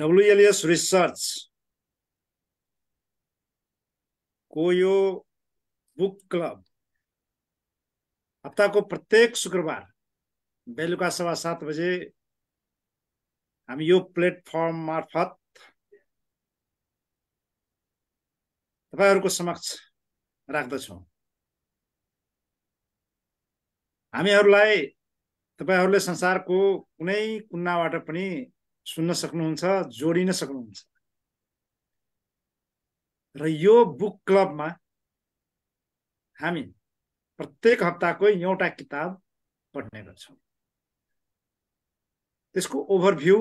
डब्लुएलएस research को यो book club हप्ताको प्रत्येक शुक्रबार बेलुका सवा सात बजे हामी यो प्लेटफर्म मार्फत तपाईँहरूको समक्ष राख्दछौँ हामीहरूलाई तपाईँहरूले संसारको कुनै कुनाबाट पनि सुन्न सक्नुहुन्छ जोडिन सक्नुहुन्छ र यो बुक क्लबमा हामी प्रत्येक हप्ताको एउटा किताब पढ्ने गर्छौँ त्यसको ओभरभ्यू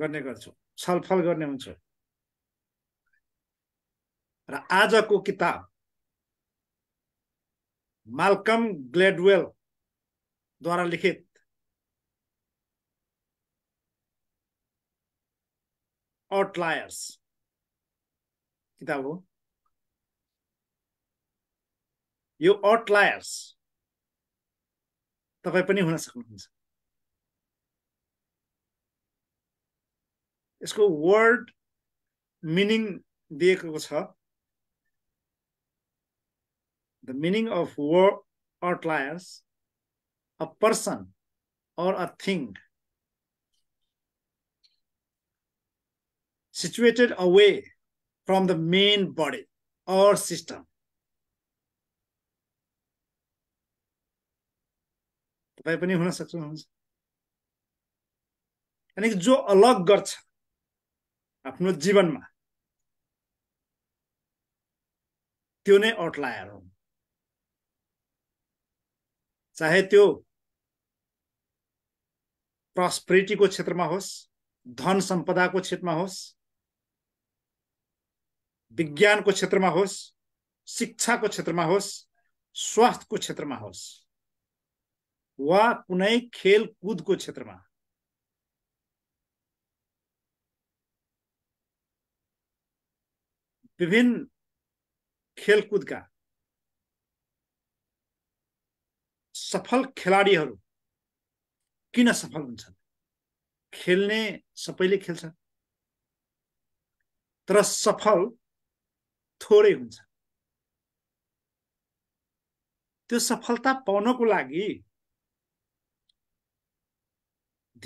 गर्ने गर्छौँ छलफल गर्ने हुन्छ र आजको किताब मालकम ग्लेडवेलद्वारा लिखित आउटलायर्स किताब हो यो आउटलायर्स तपाईँ पनि हुन सक्नुहुन्छ यसको वर्ड मिनिङ दिएको छ the meaning of word outliers a person or a thing situated away from the main body or system. तपाईँ पनि हुन सक्नुहुन्छ अनि जो अलग गर्छ आफ्नो जीवनमा त्यो नै आउटलायर हो चाहे त्यो प्रस्परिटीको क्षेत्रमा होस् धन सम्पदाको क्षेत्रमा होस् विज्ञानको क्षेत्रमा होस् शिक्षाको क्षेत्रमा होस् स्वास्थ्यको क्षेत्रमा होस् वा कुनै खेलकुदको क्षेत्रमा विभिन्न खेलकुदका सफल खेलाडीहरू किन सफल हुन्छन् खेल्ने सबैले खेल्छ तर सफल थोरै हुन्छ त्यो सफलता पाउनको लागि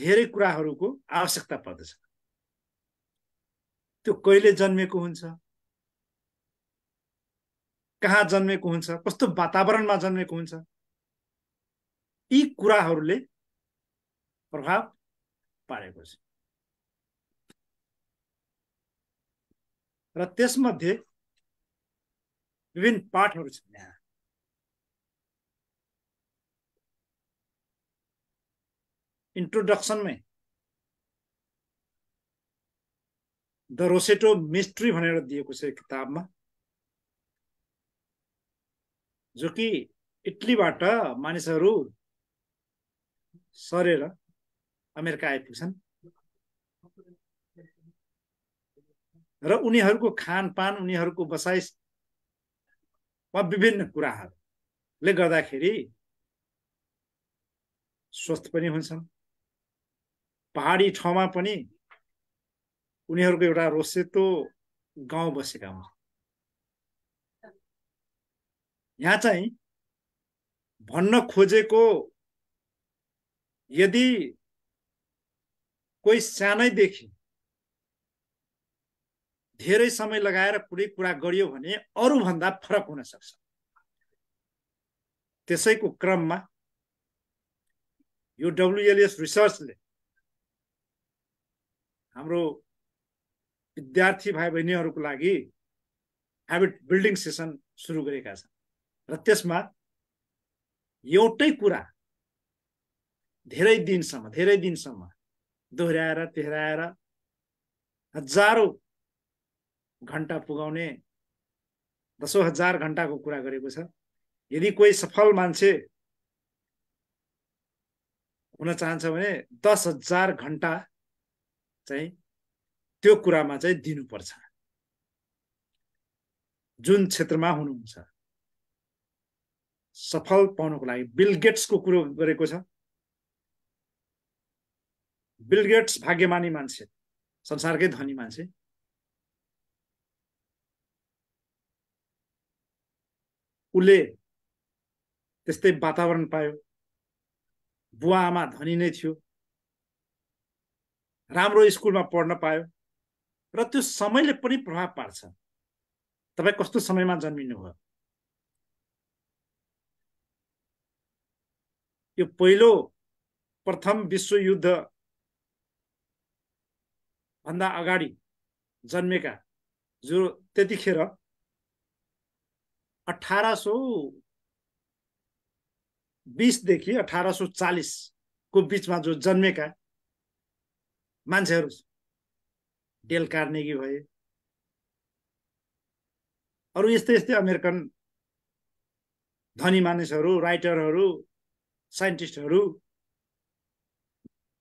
धेरै कुराहरूको आवश्यकता पर्दछ त्यो कहिले जन्मेको हुन्छ कहाँ जन्मेको हुन्छ कस्तो वातावरणमा जन्मेको हुन्छ यी कुराहरूले प्रभाव पारेको छ र त्यसमध्ये विभिन्न पाठहरू छन् यहाँ इन्ट्रोडक्सनमै द रोसेटो मिस्ट्री भनेर दिएको छ किताबमा जो कि इटलीबाट मानिसहरू सरेर अमेरिका आइपुग्छन् र उनीहरूको खानपान उनीहरूको बसाइ वा विभिन्न कुराहरूले गर्दाखेरि स्वस्थ पनि हुन्छन् पहाडी ठाउँमा पनि उनीहरूको एउटा रोसेतो गाउँ बसेका हुन्छन् यहाँ चाहिँ भन्न खोजेको यदि कोही सानैदेखि धेरै समय लगाएर कुनै कुरा गरियो भने अरूभन्दा फरक हुन सक्छ त्यसैको क्रममा यो डब्लुएलएस रिसर्चले हाम्रो विद्यार्थी भाइ बहिनीहरूको लागि ह्याबिट बिल्डिङ सेसन सुरु गरेका छन् र त्यसमा एउटै कुरा धेरै दिनसम्म धेरै दिनसम्म दोहोऱ्याएर तेह्राएर हजारौँ घन्टा पुगाउने दसौँ हजार घन्टाको कुरा गरेको छ यदि कोही सफल मान्छे हुन चाहन्छ भने दस हजार घन्टा चाहिँ त्यो कुरामा चाहिँ दिनुपर्छ जुन क्षेत्रमा हुनुहुन्छ सफल पाउनको लागि बिल गेट्सको कुरो गरेको छ बिल गेट्स भाग्यमानी मान्छे संसारकै धनी मान्छे उसले त्यस्तै वातावरण पायो बुवा आमा धनी नै थियो राम्रो स्कुलमा पढ्न पायो र त्यो समयले पनि प्रभाव पार्छ तपाईँ कस्तो समयमा जन्मिनुभयो यो पहिलो प्रथम विश्वयुद्ध भन्दा अगाडि जन्मेका जो त्यतिखेर अठार सौ बिसदेखि अठार सौ चालिसको बिचमा जो जन्मेका मान्छेहरू डेल कार्नेगी भए अरू यस्तै यस्तै अमेरिकन धनी मानिसहरू राइटरहरू साइन्टिस्टहरू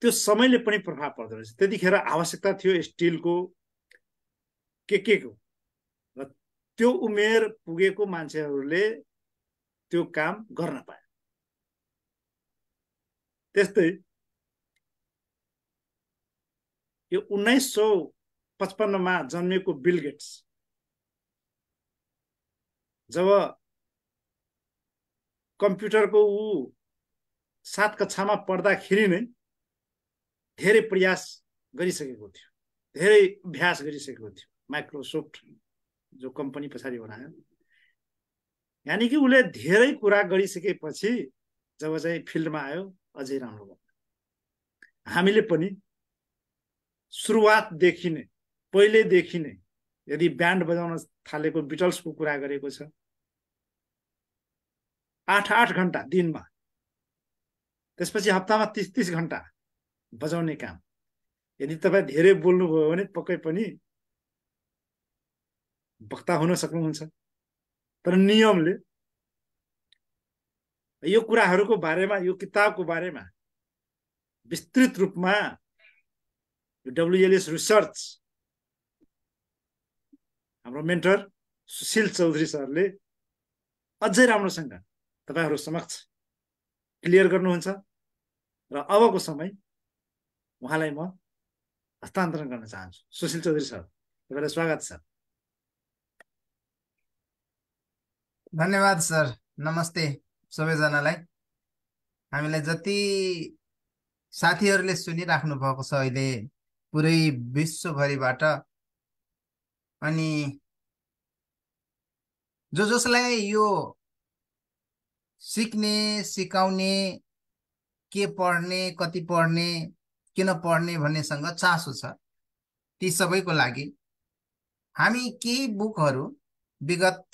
त्यो समयले पनि प्रभाव पर्दो रहेछ त्यतिखेर आवश्यकता थियो स्टिलको के के को त्यो उमेर पुगेको मान्छेहरूले त्यो काम गर्न पाए त्यस्तै यो उन्नाइस सौ पचपन्नमा जन्मिएको बिल गेट्स जब कम्प्युटरको ऊ सात कक्षामा पढ्दाखेरि नै धेरै प्रयास गरिसकेको थियो धेरै अभ्यास गरिसकेको थियो माइक्रोसफ्ट जो कम्पनी पछाडि बनायो यानि कि उसले धेरै कुरा गरिसकेपछि जब चाहिँ फिल्डमा आयो अझै राम्रो भयो हामीले पनि सुरुवातदेखि नै पहिल्यैदेखि नै यदि ब्यान्ड बजाउन थालेको बिटल्सको कुरा गरेको छ आठ आठ घन्टा दिनमा त्यसपछि हप्तामा तिस तिस घन्टा बजाउने काम यदि तपाईँ धेरै बोल्नुभयो भने पक्कै पनि वक्ता हुन सक्नुहुन्छ तर नियमले यो कुराहरूको बारेमा यो किताबको बारेमा विस्तृत रूपमा डब्लुएलएस रिसर्च हाम्रो मेन्टर सुशील चौधरी सरले अझै राम्रोसँग तपाईँहरू समक्ष क्लियर गर्नुहुन्छ र अबको समय उहाँलाई म हस्तान्तरण गर्न चाहन्छु सुशील चौधरी सर तपाईँलाई स्वागत छ धन्यवाद सर नमस्ते सबैजनालाई हामीलाई जति साथीहरूले सुनिराख्नु भएको छ अहिले पुरै विश्वभरिबाट अनि जो जसलाई यो सिक्ने सिकाउने के पढ्ने कति पढ्ने किन पढ्ने भन्नेसँग चासो छ ती सबैको लागि हामी केही बुकहरू विगत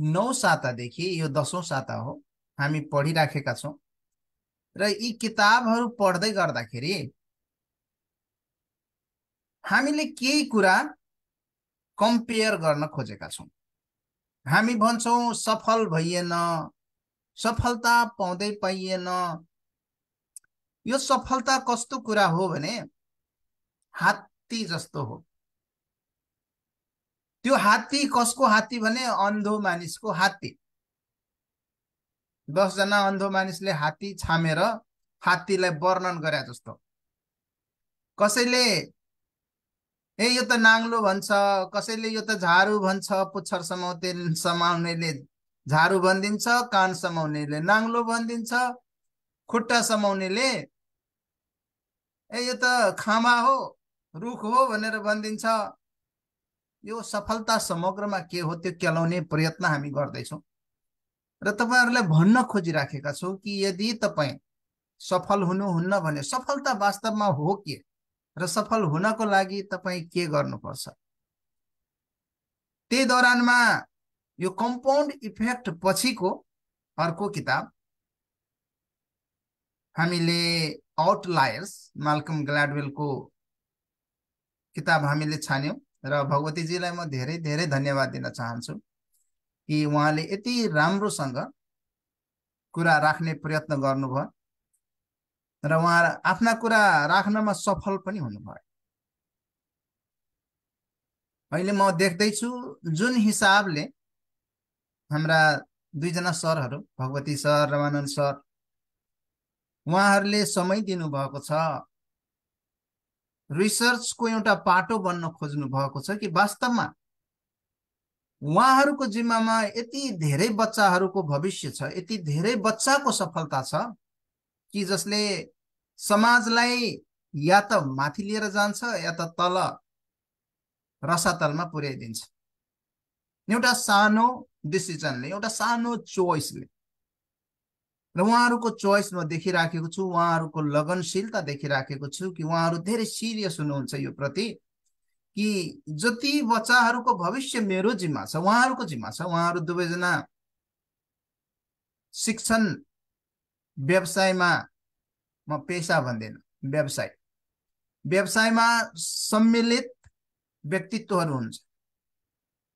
नौ सातादेखि यो दसौँ साता हो हामी पढिराखेका छौँ र यी किताबहरू पढ्दै गर्दाखेरि हामीले केही कुरा कम्पेयर गर्न खोजेका छौँ हामी भन्छौँ सफल भइएन सफलता पाउँदै पाइएन यो सफलता कस्तो कुरा हो भने हात्ती जस्तो हो त्यो हात्ती कसको हात्ती भने अन्धो मानिसको हात्ती दसजना अन्धो मानिसले हात्ती छामेर हात्तीलाई वर्णन गरे जस्तो कसैले ए यो त नाङ्लो भन्छ कसैले यो त झारु भन्छ पुच्छर समाउते समाउनेले झारु भनिदिन्छ कान समाउनेले नाङ्लो भनिदिन्छ खुट्टा समाउनेले ए यो त खामा हो रुख हो भनेर भनिदिन्छ यो सफलता समग्रमा के हो त्यो केलाउने प्रयत्न हामी गर्दैछौँ र तपाईँहरूलाई भन्न खोजिराखेका छौँ कि यदि तपाईँ सफल हुनुहुन्न भने सफलता वास्तवमा हो के र सफल हुनको लागि तपाईँ के गर्नुपर्छ त्यही दौरानमा यो कम्पाउन्ड इफेक्ट पछिको अर्को किताब हामीले आउटलायर्स माल्कम ग्ल्याडवेलको किताब हामीले छान्यौँ र भगवतीजीलाई म धेरै धेरै धन्यवाद दिन चाहन्छु कि उहाँले यति राम्रोसँग कुरा राख्ने प्रयत्न गर्नुभयो र उहाँ आफ्ना कुरा राख्नमा सफल पनि हुनुभयो अहिले म देख्दैछु जुन हिसाबले हाम्रा दुईजना सरहरू भगवती सर रमानन्द सर उहाँहरूले समय दिनुभएको छ रिसर्चको एउटा पाटो बन्न खोज्नु भएको छ कि वास्तवमा उहाँहरूको जिम्मामा यति धेरै बच्चाहरूको भविष्य छ यति धेरै बच्चाको सफलता छ कि जसले समाजलाई या त माथि लिएर जान्छ या त तल रसातलमा पुर्याइदिन्छ एउटा सानो डिसिजनले एउटा सानो चोइसले र उहाँहरूको चोइस म देखिराखेको छु उहाँहरूको लगनशीलता देखिराखेको छु कि उहाँहरू धेरै सिरियस हुनुहुन्छ यो प्रति कि जति बच्चाहरूको भविष्य मेरो जिम्मा छ उहाँहरूको जिम्मा छ उहाँहरू दुवैजना शिक्षण व्यवसायमा म पेसा भन्दिनँ व्यवसाय व्यवसायमा सम्मिलित व्यक्तित्वहरू हुन्छ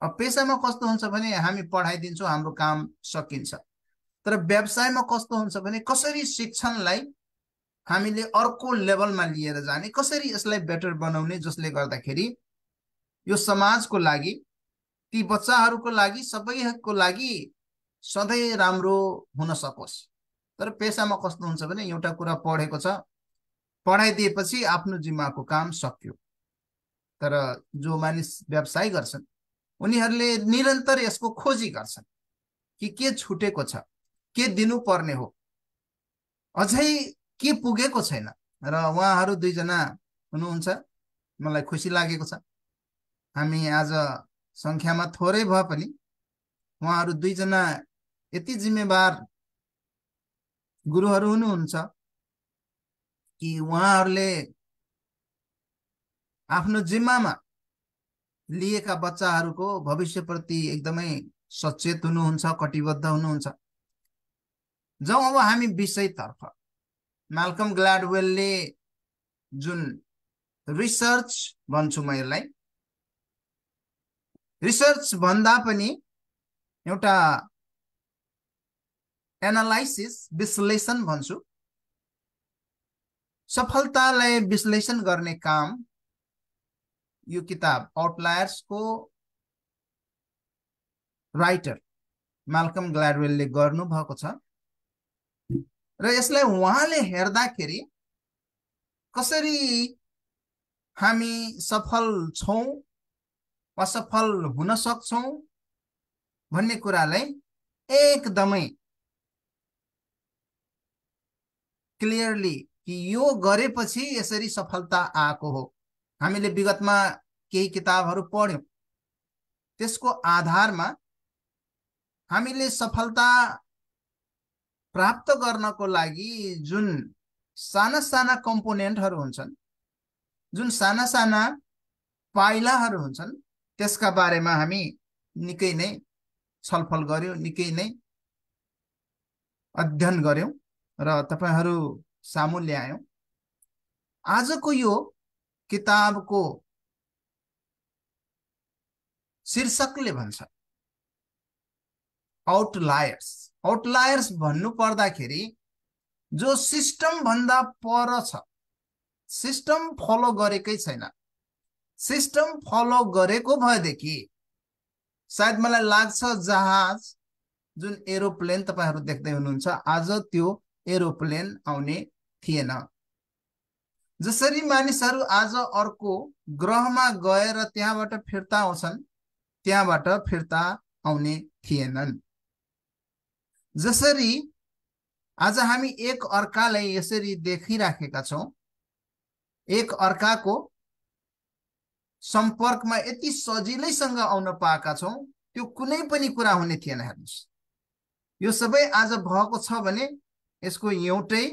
अब पेसामा कस्तो हुन्छ भने हामी पढाइदिन्छौँ हाम्रो काम सकिन्छ तर व्यवसायमा कस्तो हुन्छ भने कसरी शिक्षणलाई हामीले अर्को लेभलमा लिएर जाने कसरी यसलाई बेटर बनाउने जसले गर्दाखेरि यो समाजको लागि ती बच्चाहरूको लागि सबैको लागि सधैँ राम्रो हुन सकोस् तर पेसामा कस्तो हुन्छ भने एउटा कुरा पढेको छ पढाइदिएपछि आफ्नो जिम्माको काम सक्यो तर जो मानिस व्यवसाय गर्छन् उनीहरूले निरन्तर यसको खोजी गर्छन् कि के छुटेको छ के दिनुपर्ने हो अझै के पुगेको छैन र उहाँहरू दुईजना हुनुहुन्छ मलाई खुसी लागेको छ हामी आज सङ्ख्यामा थोरै भए पनि उहाँहरू दुईजना यति जिम्मेवार गुरुहरू हुनुहुन्छ कि उहाँहरूले आफ्नो जिम्मामा लिएका बच्चाहरूको भविष्यप्रति एकदमै सचेत हुनुहुन्छ कटिबद्ध हुनुहुन्छ जाउँ अब हामी विषयतर्फ माल्कम ग्ल्याडवेलले जुन रिसर्च भन्छु म यसलाई रिसर्च भन्दा पनि एउटा एनालाइसिस विश्लेषण भन्छु सफलतालाई विश्लेषण गर्ने काम यो किताब आउटलायर्सको राइटर माल्कम ग्ल्याडवेलले गर्नुभएको छ र यसलाई उहाँले हेर्दाखेरि कसरी हामी सफल छौँ वा सफल हुन सक्छौँ भन्ने कुरालाई एकदमै क्लियरली कि यो गरेपछि यसरी सफलता आएको हो हामीले विगतमा केही किताबहरू पढ्यौँ त्यसको आधारमा हामीले सफलता प्राप्त गर्नको लागि जुन साना साना कम्पोनेन्टहरू हुन्छन् जुन साना साना पाइलाहरू हुन्छन् त्यसका बारेमा हामी निकै नै छलफल गऱ्यौँ निकै नै अध्ययन गऱ्यौँ र तपाईँहरू सामु ल्यायौँ आजको यो किताबको शीर्षकले भन्छ आउटलायर्स आउटलायर्स भन्नु पर्दाखेरि जो सिस्टम भन्दा पर छ सिस्टम फलो गरेकै छैन सिस्टम फलो गरेको भएदेखि सायद मलाई लाग्छ जहाज जुन एरोप्लेन तपाईँहरू देख्दै हुनुहुन्छ आज त्यो एरोप्लेन आउने थिएन जसरी मानिसहरू आज अर्को ग्रहमा गएर त्यहाँबाट फिर्ता आउँछन् त्यहाँबाट फिर्ता आउने थिएनन् जसरी आज हामी एक अर्कालाई यसरी देखिराखेका छौँ एक अर्काको सम्पर्कमा यति सजिलैसँग आउन पाएका छौँ त्यो कुनै पनि कुरा हुने थिएन हेर्नुहोस् यो सबै आज भएको छ भने यसको एउटै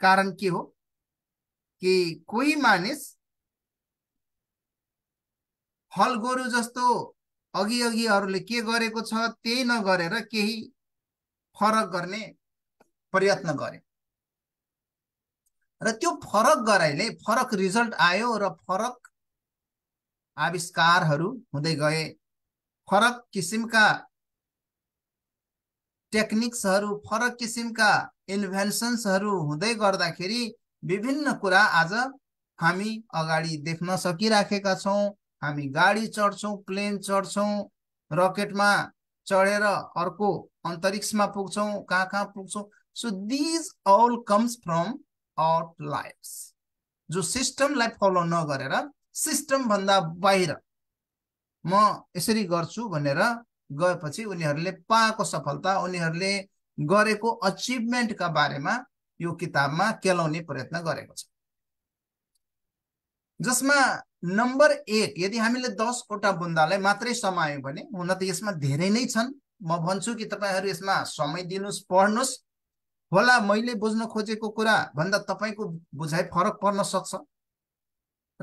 कारण के हो कि कोही मानिस हल गोरु जस्तो अघि अघिहरूले के गरेको छ त्यही नगरेर केही फरक गर्ने प्रयत्न गरे र त्यो फरक गराइले फरक रिजल्ट आयो र फरक आविष्कारहरू हुँदै गए फरक किसिमका टेक्निक्सहरू फरक किसिमका इन्भेन्सन्सहरू हुँदै गर्दाखेरि विभिन्न कुरा आज हामी अगाडि देख्न सकिराखेका छौँ हामी गाडी चढ्छौँ प्लेन चढ्छौँ रकेटमा चढेर अर्को अन्तरिक्षमा पुग्छौँ कहाँ कहाँ पुग्छौँ so these all comes from our life जो सिस्टमलाई फलो नगरेर सिस्टमभन्दा बाहिर म यसरी गर्छु भनेर गएपछि उनीहरूले पाएको सफलता उनीहरूले गरेको अचिभमेन्टका बारेमा यो किताबमा केलाउने प्रयत्न गरेको छ जसमा नम्बर एक यदि हामीले दसवटा बुन्दालाई मात्रै समायौँ भने हुन त यसमा धेरै नै छन् म भन्छु कि तपाईँहरू यसमा समय दिनुहोस् पढ्नुहोस् होला मैले बुझ्न खोजेको कुरा भन्दा तपाईँको बुझाइ फरक पर्न सक्छ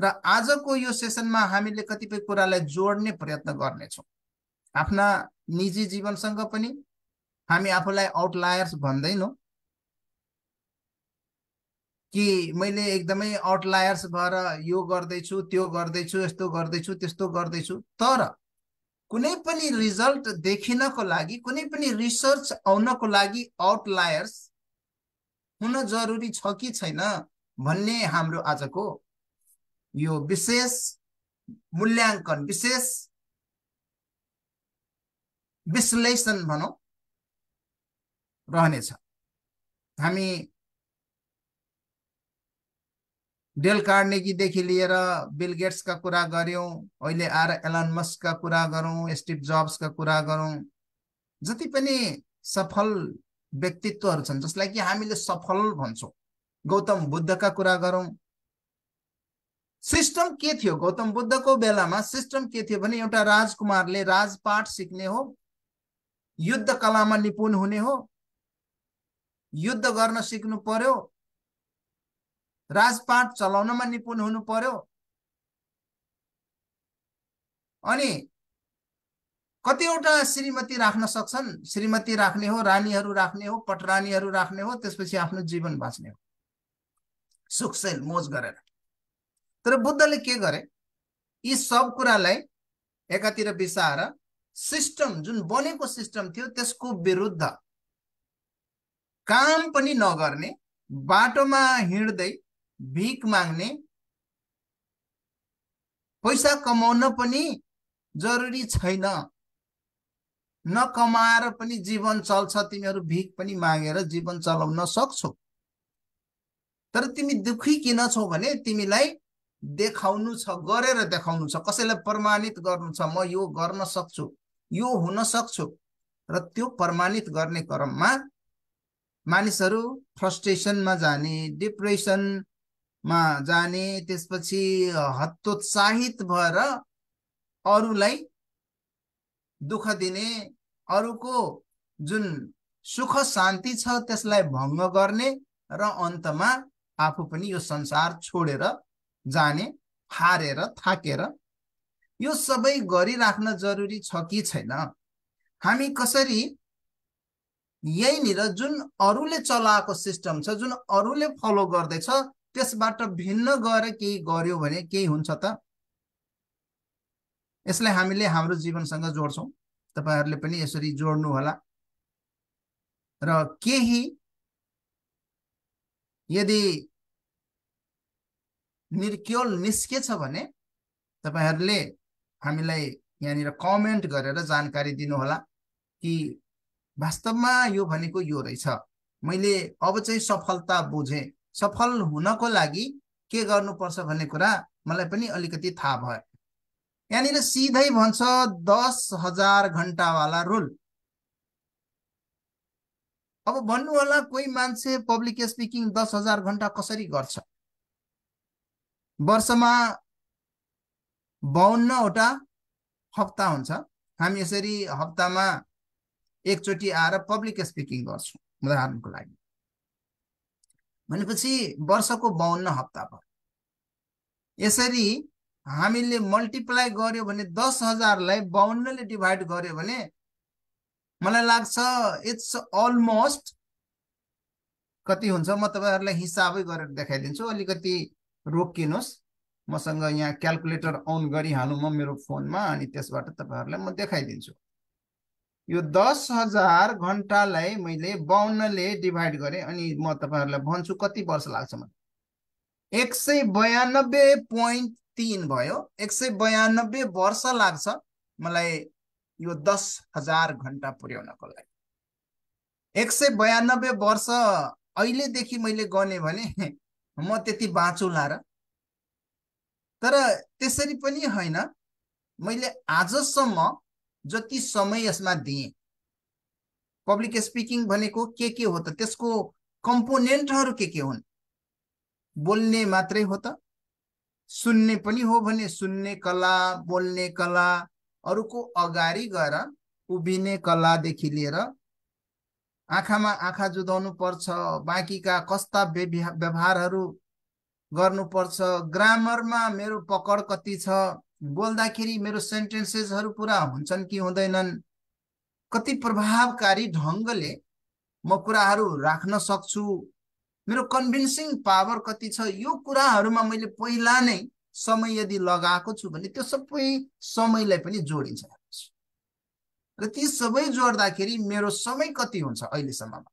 र आजको यो सेसनमा हामीले कतिपय कुरालाई जोड्ने प्रयत्न गर्नेछौँ आफ्ना निजी जीवनसँग पनि हामी आफूलाई आउटलायर्स भन्दैनौँ कि मैले एकदमै आउटलायर्स भएर यो गर्दैछु त्यो गर्दैछु यस्तो गर्दैछु त्यस्तो गर्दैछु तर कुनै पनि रिजल्ट देखिनको लागि कुनै पनि रिसर्च आउनको लागि आउटलायर्स हुन जरुरी छ कि छैन भन्ने हाम्रो आजको यो विशेष मूल्याङ्कन विशेष विश्लेषण भनौँ रहनेछ हामी डेल कार्नेगीदेखि लिएर बिल गेट्सका कुरा गऱ्यौँ अहिले आएर एलन मस्कका कुरा गरौँ स्टिभ जब्सका कुरा गरौँ जति पनि सफल व्यक्तित्वहरू छन् जसलाई कि हामीले सफल भन्छौँ गौतम बुद्धका कुरा गरौँ सिस्टम के थियो गौतम बुद्धको बेलामा सिस्टम के थियो भने एउटा राजकुमारले राजपाठ सिक्ने हो युद्ध कलामा निपुण हुने हो युद्ध गर्न सिक्नु पर्यो राजपाट चलाउनमा निपुण हुनु पर्यो अनि कतिवटा श्रीमती राख्न सक्छन् श्रीमती राख्ने हो रानीहरू राख्ने हो पटरानीहरू राख्ने हो त्यसपछि आफ्नो जीवन बाँच्ने हो सुखसेल मोज गरेर तर बुद्धले के गरे यी सब कुरालाई एकातिर बिसाएर सिस्टम जुन बनेको सिस्टम थियो त्यसको विरुद्ध काम पनि नगर्ने बाटोमा हिँड्दै भिख माग्ने पैसा कमाउन पनि जरुरी छैन नकमाएर पनि जीवन चल्छ तिमीहरू भिख पनि मागेर जीवन चलाउन सक्छौ तर तिमी दुखी किन छौ भने तिमीलाई देखाउनु छ गरेर देखाउनु छ कसैलाई प्रमाणित गर्नु छ म यो गर्न सक्छु यो हुन सक्छु र त्यो प्रमाणित गर्ने क्रममा मानिसहरू फ्रस्ट्रेसनमा जाने डिप्रेसन मा जाने त्यसपछि हतोत्साहित भएर अरूलाई दुःख दिने अरूको जुन सुख शान्ति छ त्यसलाई भङ्ग गर्ने र अन्तमा आफू पनि यो संसार छोडेर जाने हारेर थाकेर यो सबै गरिराख्न जरुरी छ कि छैन हामी कसरी यहीँनिर जुन अरूले चलाएको सिस्टम छ जुन अरूले फलो गर्दैछ त्यसबाट भिन्न गएर केही गर्यो भने केही हुन्छ त यसलाई हामीले हाम्रो जीवनसँग जोड्छौँ तपाईँहरूले पनि यसरी जोड्नु होला र केही यदि निर्क्योल निस्केछ भने तपाईँहरूले हामीलाई यहाँनिर कमेन्ट गरेर जानकारी दिनुहोला कि वास्तवमा यो भनेको यो रहेछ मैले अब चाहिँ सफलता बुझेँ सफल हुनको लागि के गर्नुपर्छ भन्ने कुरा मलाई पनि अलिकति थाहा भयो यहाँनिर सिधै भन्छ दस हजार घन्टावाला रुल अब भन्नु होला कोही मान्छे पब्लिक स्पिकिङ दस हजार घन्टा कसरी गर्छ वर्षमा बाहन्नवटा हप्ता हुन्छ हामी यसरी हप्तामा एकचोटि आएर पब्लिक स्पिकिङ गर्छौँ उदाहरणको लागि भनेपछि वर्षको बाहन्न हप्ता भयो यसरी हामीले मल्टिप्लाई गर्यो भने दस हजारलाई बाहन्नले डिभाइड गर्यो भने मलाई लाग्छ इट्स अलमोस्ट कति हुन्छ म तपाईँहरूलाई हिसाबै गरेर देखाइदिन्छु अलिकति रोकिनुहोस् मसँग यहाँ क्यालकुलेटर अन गरिहालौँ म मेरो फोनमा अनि त्यसबाट तपाईँहरूलाई म देखाइदिन्छु यो दस हजार घन्टालाई मैले बाहन्नले डिभाइड गरेँ अनि म तपाईँहरूलाई भन्छु कति वर्ष लाग्छ मलाई एक सय बयानब्बे पोइन्ट तिन भयो एक सय बयानब्बे वर्ष लाग्छ मलाई यो दस हजार घन्टा पुर्याउनको लागि एक सय बयानब्बे वर्ष अहिलेदेखि मैले गर्ने भने म त्यति बाँचुला र तर त्यसरी पनि होइन मैले आजसम्म जति समय यसमा दिएँ पब्लिक स्पिकिङ भनेको के के हो त त्यसको कम्पोनेन्टहरू के के हुन् बोल्ने मात्रै हो त सुन्ने पनि हो भने सुन्ने कला बोल्ने कला अरूको अगाडि गएर उभिने कलादेखि लिएर आँखामा आँखा जुदाउनु पर्छ बाँकीका कस्ता व्यवहारहरू गर्नुपर्छ ग्रामरमा मेरो पकड कति छ बोल्दाखेरि मेरो सेन्टेन्सेसहरू पुरा हुन्छन् कि हुँदैनन् कति प्रभावकारी ढङ्गले म कुराहरू राख्न सक्छु मेरो कन्भिन्सिङ पावर कति छ यो कुराहरूमा मैले पहिला नै समय यदि लगाएको छु भने त्यो सबै समयलाई पनि जोडिन्छ र ती सबै जोड्दाखेरि मेरो समय कति हुन्छ अहिलेसम्ममा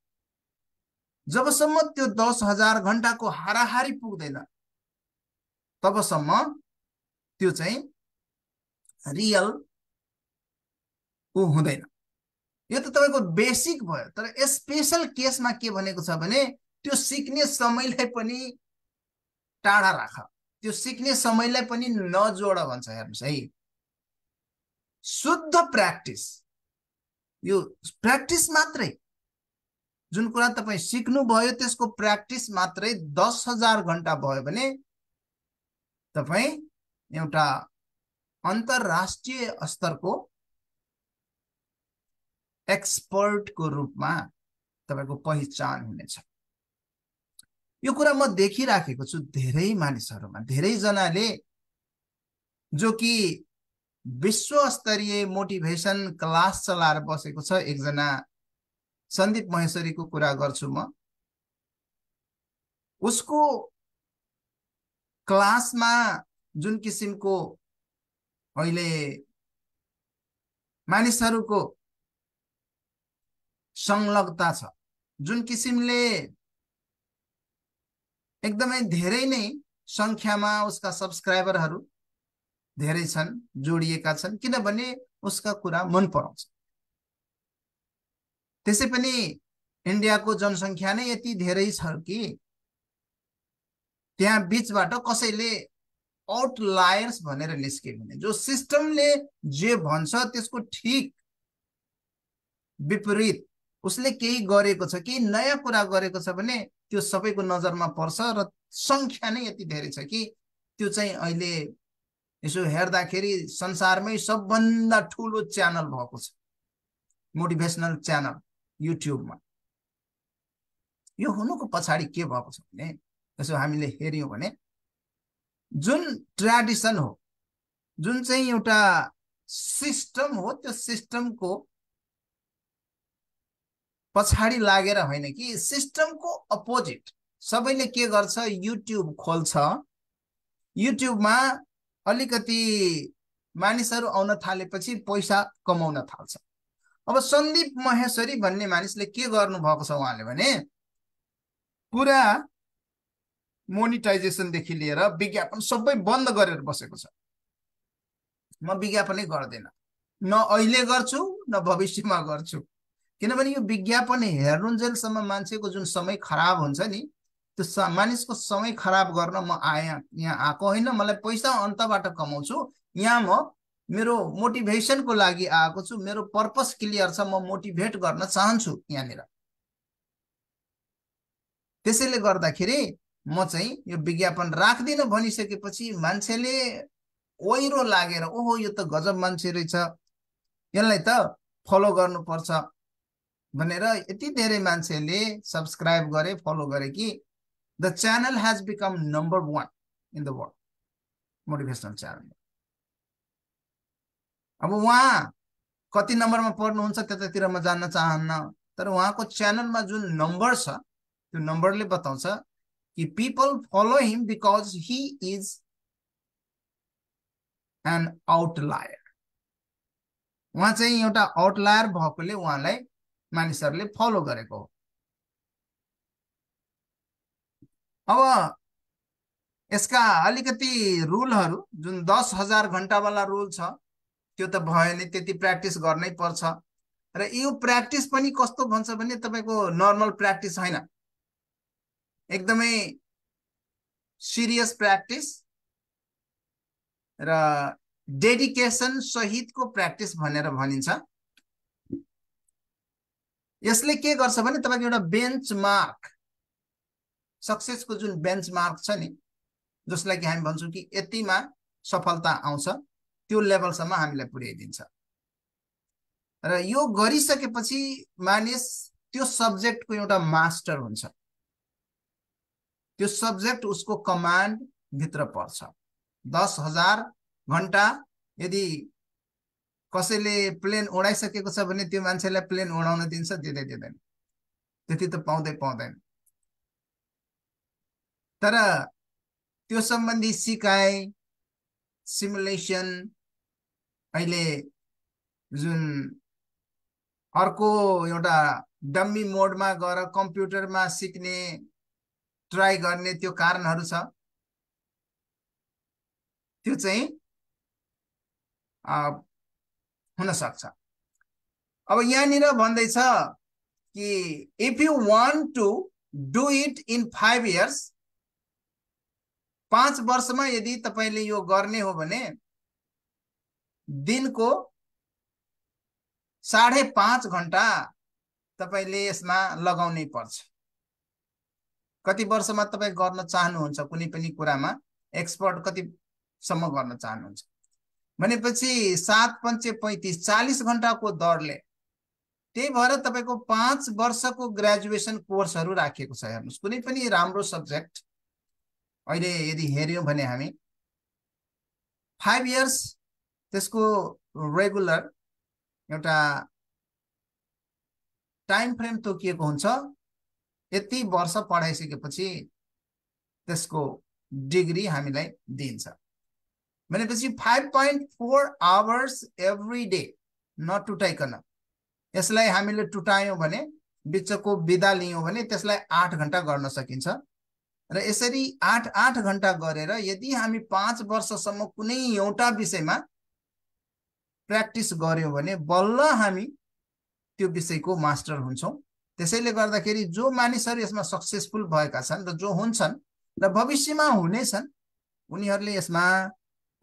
जबसम्म त्यो दस हजार घन्टाको हाराहारी पुग्दैन तबसम्म त्यो चाहिँ रियल ऊ हुँदैन यो त तपाईँको बेसिक भयो तर स्पेसल केसमा के भनेको छ भने त्यो सिक्ने समयलाई पनि टाढा राख त्यो सिक्ने समयलाई पनि नजोड भन्छ हेर्नुहोस् है शुद्ध प्र्याक्टिस यो प्र्याक्टिस मात्रै जुन कुरा तपाईँ सिक्नुभयो त्यसको प्र्याक्टिस मात्रै दस हजार घन्टा भयो भने तपाईँ एउटा अन्तर्राष्ट्रिय स्तरको एक्सपर्टको रूपमा तपाईँको पहिचान हुनेछ यो कुरा म देखिराखेको छु धेरै मानिसहरूमा धेरैजनाले जो कि विश्वस्तरीय मोटिभेसन क्लास चलाएर बसेको छ एकजना सन्दीप महेश्वरीको कुरा गर्छु म उसको क्लासमा जुन किसिमको अहिले मानिसहरूको संलग्नता छ जुन किसिमले एकदमै धेरै नै सङ्ख्यामा उसका सब्सक्राइबरहरू धेरै छन् जोडिएका छन् किनभने उसका कुरा मन पराउँछ त्यसै पनि इन्डियाको जनसङ्ख्या नै यति धेरै छ कि त्यहाँ बिचबाट कसैले आउटलायर्स भनेर निस्क्यो भने जो सिस्टमले जे भन्छ त्यसको ठिक विपरीत उसले केही गरेको छ केही नयाँ कुरा गरेको छ भने त्यो सबैको नजरमा पर्छ र सङ्ख्या नै यति धेरै छ कि त्यो चाहिँ अहिले यसो हेर्दाखेरि संसारमै सबभन्दा ठुलो च्यानल भएको छ मोटिभेसनल च्यानल युट्युबमा यो हुनुको पछाडि के भएको छ भने यसो हामीले हेऱ्यौँ भने जुन ट्रेडिसन हो जुन चाहिँ एउटा सिस्टम हो त्यो सिस्टमको पछाडि लागेर होइन कि सिस्टमको अपोजिट सबैले के गर्छ युट्युब खोल्छ युट्युबमा अलिकति मानिसहरू आउन थालेपछि पैसा कमाउन थाल्छ अब सन्दीप महेश्वरी भन्ने मानिसले के गर्नुभएको छ उहाँले भने पुरा मोनिटाइजेसनदेखि लिएर विज्ञापन सबै बन्द गरेर बसेको छ म विज्ञापनै गर्दिनँ न अहिले गर्छु न भविष्यमा गर्छु किनभने यो विज्ञापन हेर्नुन्जेलसम्म मान्छेको जुन समय खराब हुन्छ नि त्यो मानिसको समय खराब गर्न म आएँ यहाँ आएको होइन मलाई पैसा अन्तबाट कमाउँछु यहाँ म मेरो मोटिभेसनको लागि आएको छु मेरो पर्पस क्लियर छ म मोटिभेट गर्न चाहन्छु यहाँनिर त्यसैले गर्दाखेरि म चाहिँ यो विज्ञापन राख्दिनँ भनिसकेपछि मान्छेले ओहिरो लागेर ओहो यो त गजब मान्छे रहेछ यसलाई त फलो गर्नुपर्छ भनेर यति धेरै मान्छेले सब्सक्राइब गरे फलो गरे कि the channel has become number one in the world motivational channel अब उहाँ कति नम्बरमा पढ्नुहुन्छ त्यतातिर म जान्न चाहन्न तर उहाँको च्यानलमा जुन नम्बर छ त्यो नम्बरले बताउँछ people follow him because he is an outlier. उहाँ चाहिँ एउटा आउटलायर भएकोले उहाँलाई मानिसहरूले फलो गरेको हो अब यसका अलिकति रुलहरू जुन दस हजार घन्टावाला रुल छ त्यो त भयो नि त्यति प्र्याक्टिस गर्नै पर्छ र यो प्र्याक्टिस पनि कस्तो भन्छ भने तपाईँको नर्मल प्र्याक्टिस होइन एकदमै सिरियस प्र्याक्टिस र डेडिकेसन सहितको प्र्याक्टिस भनेर भनिन्छ यसले के गर्छ भने तपाईँको एउटा बेन्च मार्क सक्सेसको जुन बेन्च मार्क छ नि जसलाई कि हामी भन्छौँ कि यतिमा सफलता आउँछ त्यो लेभलसम्म हामीलाई पुर्याइदिन्छ र यो गरिसकेपछि मानिस त्यो सब्जेक्टको एउटा मास्टर हुन्छ त्यो सब्जेक्ट उसको कमान्डभित्र पर्छ दस हजार घन्टा यदि कसैले प्लेन उडाइसकेको छ भने त्यो मान्छेलाई प्लेन उडाउन दिन्छ दिँदै दिँदैन त्यति त पाउँदै पाउँदैन तर त्यो सम्बन्धी सिकाइ सिमुलेसन अहिले जुन अर्को एउटा डम्मी मोडमा गएर कम्प्युटरमा सिक्ने ट्राई गर्ने त्यो कारणहरू छ त्यो चाहिँ हुनसक्छ अब यहाँनिर भन्दैछ कि if you want to do it in five years पाँच वर्षमा यदि तपाईँले यो गर्ने हो भने दिनको साढे पाँच घन्टा तपाईँले यसमा लगाउनै पर्छ कति वर्षमा तपाईँ गर्न चाहनुहुन्छ कुनै पनि कुरामा एक्सपर्ट कतिसम्म गर्न चाहनुहुन्छ भनेपछि सात पञ्चे पैँतिस चालिस घन्टाको दरले त्यही भएर तपाईँको पाँच वर्षको ग्रेजुएसन कोर्सहरू राखिएको छ हेर्नुहोस् कुनै पनि राम्रो सब्जेक्ट अहिले यदि हेऱ्यौँ भने हामी फाइभ इयर्स त्यसको रेगुलर एउटा टाइम फ्रेम तोकिएको हुन्छ यति वर्ष पढाइसकेपछि त्यसको डिग्री हामीलाई दिन्छ भनेपछि five point four hours every day नटुटाइकन यसलाई हामीले टुटायौँ भने बिचको बिदा लियौँ भने त्यसलाई आठ घन्टा गर्न सकिन्छ र यसरी आठ आठ घन्टा गरेर यदि हामी पाँच वर्षसम्म कुनै एउटा विषयमा प्र्याक्टिस गऱ्यौँ भने बल्ल हामी त्यो विषयको मास्टर हुन्छौँ त्यसैले गर्दाखेरि जो मानिसहरू यसमा सक्सेसफुल भएका छन् र जो हुन्छन् र भविष्यमा हुनेछन् उनीहरूले यसमा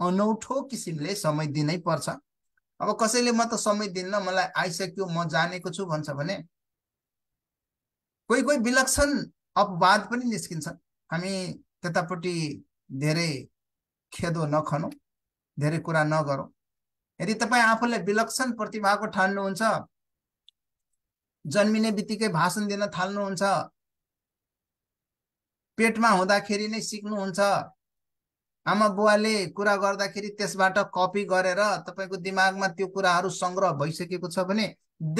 अनौठो किसिमले समय दिनै पर्छ अब कसैले म त समय दिन्न मलाई आइसक्यो म जानेको छु भन्छ भने कोही कोही विलक्षण अपवाद पनि निस्किन्छ हामी त्यतापट्टि धेरै खेदो नखनौँ धेरै कुरा नगरौँ यदि तपाईँ आफूलाई विलक्षण प्रतिभाको ठान्नुहुन्छ जन्मिने बित्तिकै भाषण दिन थाल्नुहुन्छ पेटमा हुँदाखेरि नै सिक्नुहुन्छ आमा बुवाले कुरा गर्दाखेरि त्यसबाट कपी गरेर तपाईँको दिमागमा त्यो कुराहरू सङ्ग्रह भइसकेको छ भने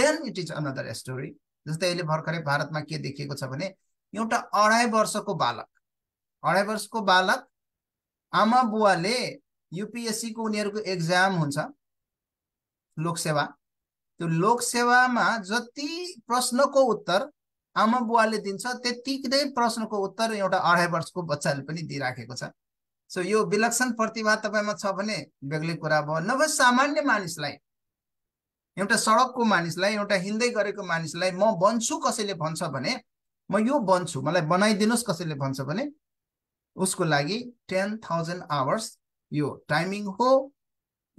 then it is another story जस्तै अहिले भर्खरै भारतमा के देखिएको छ भने एउटा अढाई वर्षको बालक अढाई वर्षको बालक आमा बुवाले युपिएससीको उनीहरूको एक्जाम हुन्छ लोकसेवा त्यो लोकसेवामा जति प्रश्नको उत्तर आमा बुवाले दिन्छ त्यतिकै नै प्रश्नको उत्तर एउटा अढाई वर्षको बच्चाले पनि दिइराखेको छ सो यो विलक्षण प्रतिभा तपाईँमा छ भने बेग्लै कुरा भयो नभए सामान्य मानिसलाई एउटा सडकको मानिसलाई एउटा हिँड्दै गरेको मानिसलाई म बन्छु कसैले भन्छ भने म यो बन्छु मलाई बनाइदिनुहोस् कसैले भन्छ भने उसको लागि टेन थाउजन्ड आवर्स यो टाइमिङ हो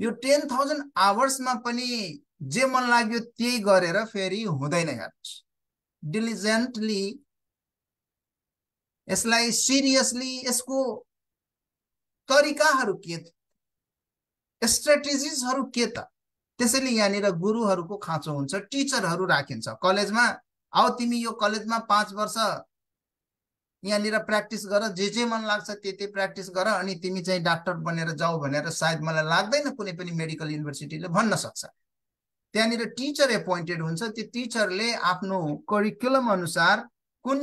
यो टेन थाउजन्ड आवर्समा पनि जे मन लाग्यो त्यही गरेर फेरि हुँदैन हेर्नुहोस् डिलिजेन्टली यसलाई सिरियसली यसको तरिकाहरू के स्ट्रेटेजिजहरू के त त्यसैले यहाँनिर गुरुहरूको खाँचो हुन्छ टिचरहरू राखिन्छ कलेजमा आऊ तिमी यो कलेजमा पाँच वर्ष यहाँनिर प्र्याक्टिस गर जे जे मन लाग्छ त्यही त्यही प्र्याक्टिस गर अनि तिमी चाहिँ डाक्टर बनेर जाऊ भनेर सायद मलाई लाग्दैन कुनै पनि मेडिकल युनिभर्सिटीले भन्न सक्छ त्यहाँनिर टिचर एपोइन्टेड हुन्छ त्यो टिचरले आफ्नो करिकुलम अनुसार कुन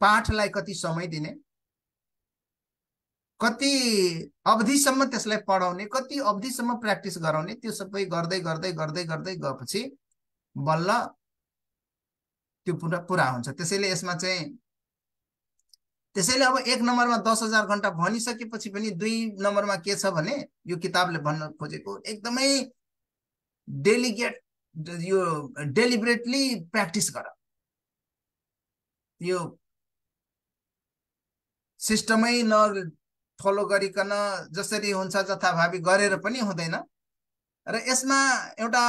पाठलाई कति समय दिने कति अवधिसम्म त्यसलाई पढाउने कति अवधिसम्म प्र्याक्टिस गराउने त्यो सबै गर्दै गर्दै गर्दै गर्दै गएपछि बल्ल त्यो पुरा पुरा हुन्छ त्यसैले यसमा चाहिँ त्यसैले अब एक नम्बरमा दस हजार घन्टा भनिसकेपछि पनि दुई नम्बरमा के छ भने यो किताबले भन्न खोजेको एकदमै डेलिगेट यो डेलिबरेटली प्र्याक्टिस गर यो सिस्टमै न फलो गरिकन जसरी हुन्छ जथाभावी गरेर पनि हुँदैन र यसमा एउटा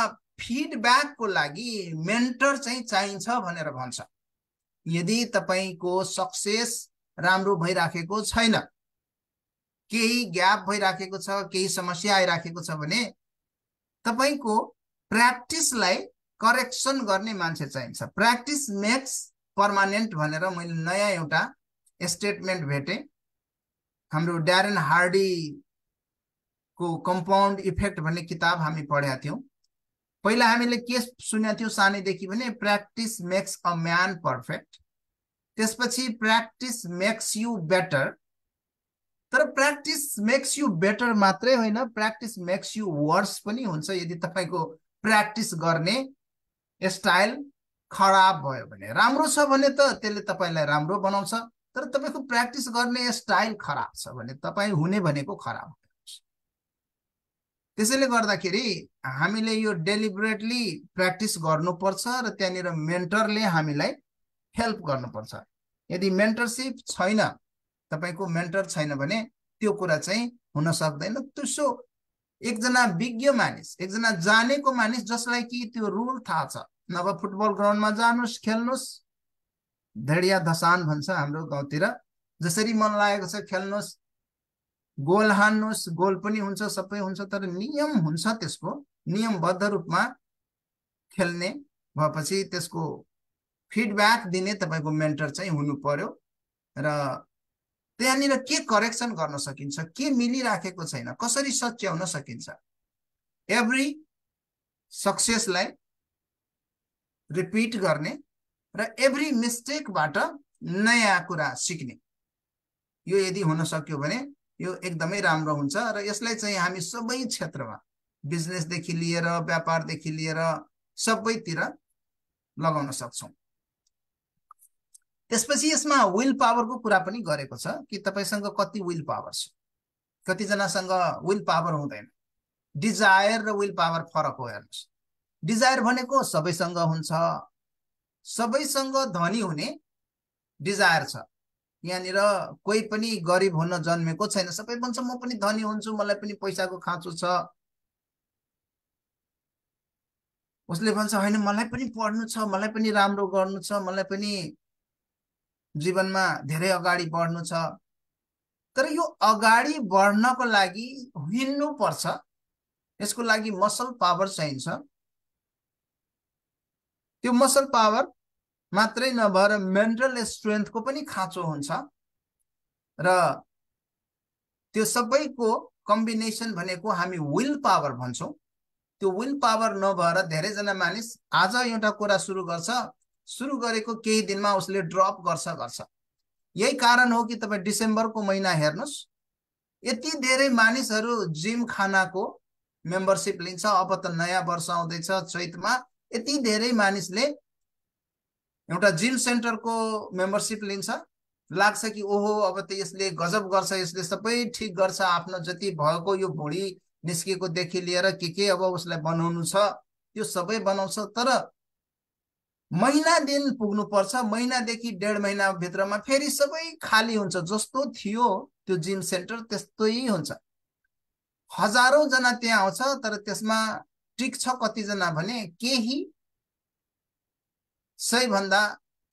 फिडब्याकको लागि मेन्टर चाहिँ चाहिन्छ भनेर भन्छ यदि तपाईँको सक्सेस राम्रो भइराखेको छैन केही ग्याप भइराखेको छ केही समस्या आइराखेको छ भने तपाईँको प्र्याक्टिसलाई करेक्सन गर्ने मान्छे चाहिन्छ प्र्याक्टिस मेक्स पर्मानेन्ट भनेर मैले नयाँ एउटा स्टेटमेन्ट भेटेँ हाम्रो ड्यारेन हार्डीको कम्पाउन्ड इफेक्ट भन्ने किताब हामी पढेका थियौँ पहिला हामीले के सुनेको थियौँ सानैदेखि भने practice makes a man perfect त्यसपछि प्र्याक्टिस मेक्स यु बेटर तर प्र्याक्टिस मेक्स यु बेटर मात्रै होइन प्र्याक्टिस मेक्स यु वर्स पनि हुन्छ यदि तपाईँको प्र्याक्टिस गर्ने स्टाइल खराब भयो भने राम्रो छ भने त त्यसले तपाईँलाई राम्रो बनाउँछ तर तपाईँको प्र्याक्टिस गर्ने स्टाइल खराब छ भने तपाईँ हुने भनेको खराब त्यसैले गर्दाखेरि हामीले यो डेलिबरेटली प्र्याक्टिस गर्नुपर्छ र त्यहाँनिर मेन्टरले हामीलाई हेल्प गर्नुपर्छ यदि मेन्टरसिप छैन तपाईँको मेन्टर छैन भने त्यो कुरा चाहिँ हुन सक्दैन त्यसो एकजना विज्ञ मानिस एकजना जानेको मानिस जसलाई कि त्यो रुल थाहा छ नभए फुटबल ग्राउन्डमा जानुहोस् खेल्नुहोस् धेडिया धसान भन्छ हाम्रो गाउँतिर जसरी मन लागेको छ खेल्नुहोस् गोल हान्नुहोस् गोल पनि हुन्छ सबै हुन्छ तर नियम हुन्छ त्यसको नियमबद्ध रूपमा खेल्ने भएपछि त्यसको फिडब्याक दिने तपाईँको मेन्टर चाहिँ हुनु पर्यो र त्यहाँनिर के करेक्सन गर्न सकिन्छ के मिलिराखेको छैन कसरी सच्याउन सकिन्छ एभ्री सक्सेसलाई रिपिट गर्ने र एभ्री मिस्टेकबाट नयाँ कुरा सिक्ने यो यदि हुन सक्यो भने यो एकदमै राम्रो हुन्छ र यसलाई चाहिँ हामी सबै क्षेत्रमा बिजनेसदेखि लिएर व्यापारदेखि लिएर सबैतिर लगाउन सक्छौँ त्यसपछि यसमा विल पावरको कुरा पनि गरेको छ कि तपाईँसँग कति विल पावर छ कतिजनासँग विल पावर हुँदैन डिजायर र विल पावर फरक हो हेर्नुहोस् डिजायर भनेको सबैसँग हुन्छ सबैसँग धनी हुने डिजायर छ यहाँनिर कोही पनि गरिब हुन जन्मेको छैन सबै भन्छ म पनि धनी हुन्छु मलाई पनि पैसाको खाँचो छ उसले भन्छ होइन मलाई पनि पढ्नु छ मलाई पनि राम्रो गर्नु छ मलाई पनि जीवनमा धेरै अगाडि बढ्नु छ तर यो अगाडि बढ्नको लागि पर्छ यसको लागि मसल पावर चाहिन्छ त्यो मसल पावर मात्रै नभएर मेन्टल स्ट्रेन्थको पनि खाँचो हुन्छ र त्यो सबैको कम्बिनेसन भनेको हामी विल पावर भन्छौँ त्यो विल पावर नभएर धेरैजना मानिस आज एउटा कुरा सुरु गर्छ सुरु गरेको केही दिनमा उसले ड्रप गर्छ गर्छ यही कारण हो कि तपाईँ डिसेम्बरको महिना हेर्नुहोस् यति धेरै मानिसहरू जिम खानाको मेम्बरसिप लिन्छ अब त नयाँ वर्ष आउँदैछ चैतमा यति धेरै मानिसले एउटा जिम सेन्टरको मेम्बरसिप लिन्छ लाग्छ कि ओहो अब त यसले गजब गर्छ यसले सबै ठिक गर्छ आफ्नो जति भएको यो भुँडी निस्किएकोदेखि लिएर के के अब उसलाई बनाउनु छ त्यो सबै बनाउँछ तर महिना दिन पुग्नुपर्छ महिनादेखि डेढ महिनाभित्रमा फेरि सबै खाली हुन्छ जस्तो थियो त्यो जिम सेन्टर त्यस्तै हुन्छ हजारौँजना त्यहाँ आउँछ तर त्यसमा छ कतिजना भने केही सयभन्दा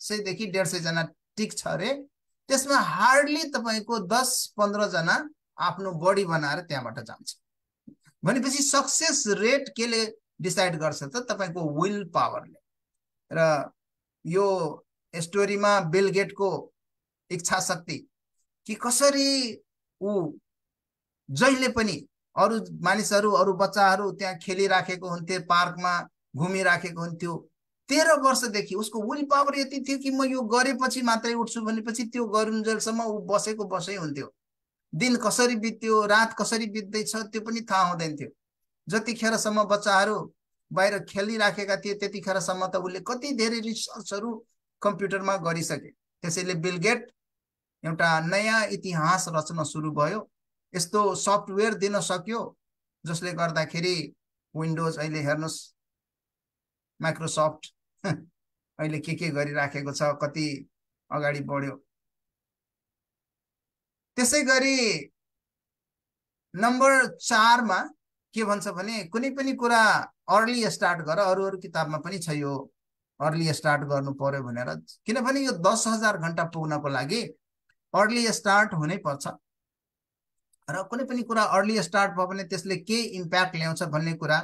सयदेखि डेढ सयजना टिक छ अरे त्यसमा हार्डली तपाईँको दस पन्ध्रजना आफ्नो बडी बनाएर त्यहाँबाट जान्छ भनेपछि सक्सेस रेट केले डिसाइड गर्छ त तपाईँको विल पावरले र यो स्टोरीमा बिल गेटको इच्छा शक्ति कि कसरी ऊ जहिले पनि अरू मानिसहरू अरू बच्चाहरू त्यहाँ खेलिराखेको हुन्थे पार्कमा घुमिराखेको हुन्थ्यो तेह्र वर्षदेखि उसको विल पावर यति थियो कि म यो गरेपछि मात्रै उठ्छु भनेपछि त्यो गरुन्जेलसम्म ऊ बसेको बसै हुन्थ्यो दिन कसरी बित्यो रात कसरी बित्दैछ त्यो पनि थाहा हुँदैन थियो जतिखेरसम्म बच्चाहरू बाहिर खेलिराखेका थिए त्यतिखेरसम्म त उसले कति धेरै रिसर्चहरू कम्प्युटरमा गरिसके त्यसैले बिलगेट एउटा नयाँ इतिहास रच्न सुरु भयो यस्तो सफ्टवेयर दिन सक्यो जसले गर्दाखेरि विन्डोज अहिले हेर्नुहोस् माइक्रोसफ्ट अहिले के के गरिराखेको छ कति अगाडि बढ्यो त्यसै गरी नम्बर चारमा के भन्छ भने कुनै पनि कुरा अर्ली स्टार्ट गर अरू अरू किताबमा पनि छ यो अर्ली स्टार्ट गर्नु पर्यो भनेर किनभने यो दस हजार घन्टा पुग्नको लागि अर्ली स्टार्ट हुनै पर्छ र कुनै पनि कुरा अर्ली स्टार्ट भयो भने त्यसले के इम्प्याक्ट ल्याउँछ भन्ने कुरा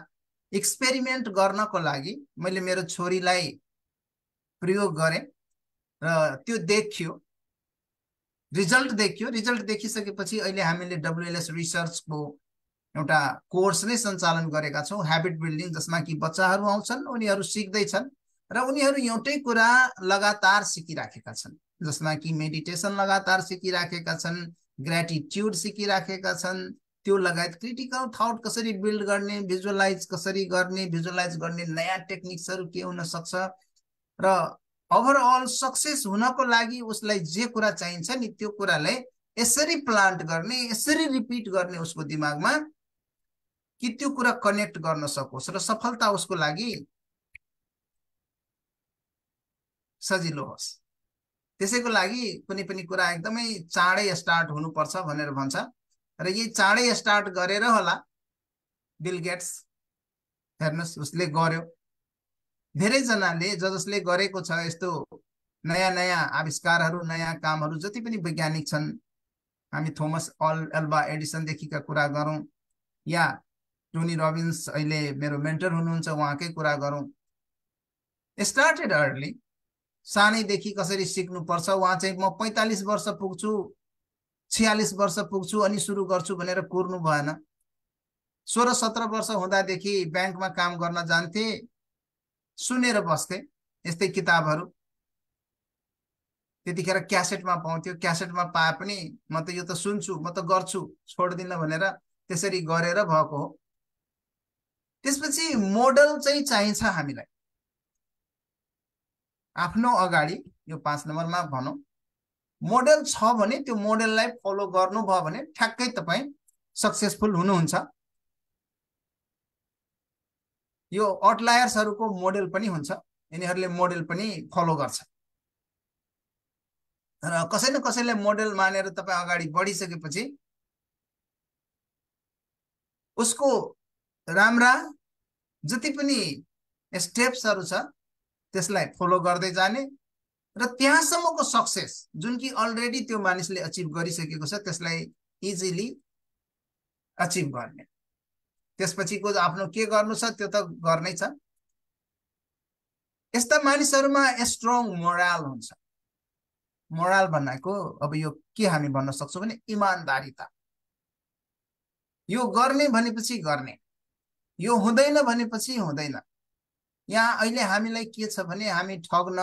एक्सपेरिमेन्ट गर्नको लागि मैले मेरो छोरीलाई प्रयोग गरेँ र त्यो देखियो रिजल्ट देखियो रिजल्ट देखिसकेपछि अहिले हामीले डब्लुएलएस रिसर्चको एउटा कोर्स नै सञ्चालन गरेका छौँ ह्याबिट बिल्डिङ जसमा कि बच्चाहरू आउँछन् उनीहरू सिक्दैछन् र उनीहरू एउटै कुरा लगातार सिकिराखेका छन् जसमा कि मेडिटेसन लगातार सिकिराखेका छन् ग्रेटिट्युड सिकिराखेका छन् त्यो लगायत क्रिटिकल थट कसरी बिल्ड गर्ने भिजुअलाइज कसरी गर्ने भिजुअलाइज गर्ने नयाँ टेक्निक्सहरू के हुनसक्छ र ओभरअल सक्सेस हुनको लागि उसलाई जे कुरा चाहिन्छ नि त्यो कुरालाई यसरी प्लान्ट गर्ने यसरी रिपिट गर्ने उसको दिमागमा कि त्यो कुरा कनेक्ट गर्न सकोस् र सफलता उसको लागि सजिलो होस् त्यसैको लागि कुनै पनि कुरा एकदमै चाँडै स्टार्ट हुनुपर्छ भनेर भन्छ र यही चाँडै स्टार्ट गरेर होला बिल गेट्स हेर्नुहोस् उसले गर्यो धेरैजनाले ज जसले गरेको छ यस्तो नयाँ नयाँ आविष्कारहरू नयाँ कामहरू जति पनि वैज्ञानिक छन् हामी थोमस अल एल्बा एडिसनदेखिका कुरा गरौँ या टोनी रबिन्स अहिले मेरो मेन्टर हुनुहुन्छ उहाँकै कुरा गरौँ स्टार्टेड अर्ली सानैदेखि कसरी सिक्नुपर्छ उहाँ चाहिँ म पैँतालिस वर्ष पुग्छु छ्यालिस वर्ष पुग्छु अनि सुरु गर्छु भनेर कुर्नु भएन सोह्र सत्र वर्ष हुँदादेखि ब्याङ्कमा काम गर्न जान्थे सुनेर बस्थे यस्तै किताबहरू त्यतिखेर क्यासेटमा पाउँथ्यो क्यासेटमा पाए पनि म त यो त सुन्छु म त गर्छु छोड्दिनँ भनेर त्यसरी गरेर भएको हो त्यसपछि मोडल चाहिँ चाहिन्छ हामीलाई आफ्नो अगाडि यो पाँच नम्बरमा भनौँ मोडल छ भने त्यो मोडललाई फलो गर्नुभयो भने ठ्याक्कै तपाईँ सक्सेसफुल हुनुहुन्छ यो अटलायर्सहरूको मोडल पनि हुन्छ यिनीहरूले मोडल पनि फलो गर्छ र कसै न कसैले मोडल मानेर तपाईँ अगाडि बढिसकेपछि उसको राम्रा जति पनि स्टेप्सहरू छ त्यसलाई फलो गर्दै जाने र त्यहाँसम्मको सक्सेस जुन कि अलरेडी त्यो मानिसले अचिभ गरिसकेको छ त्यसलाई इजिली अचिभ गर्ने त्यसपछिको आफ्नो के गर्नु छ त्यो त गर्नै छ यस्ता मानिसहरूमा स्ट्रङ मोराल हुन्छ मोराल भन्नाको अब यो के हामी भन्न सक्छौँ भने इमान्दारिता यो गर्ने भनेपछि गर्ने यो हुँदैन भनेपछि हुँदैन यहाँ अहिले हामीलाई के छ भने हामी ठग्न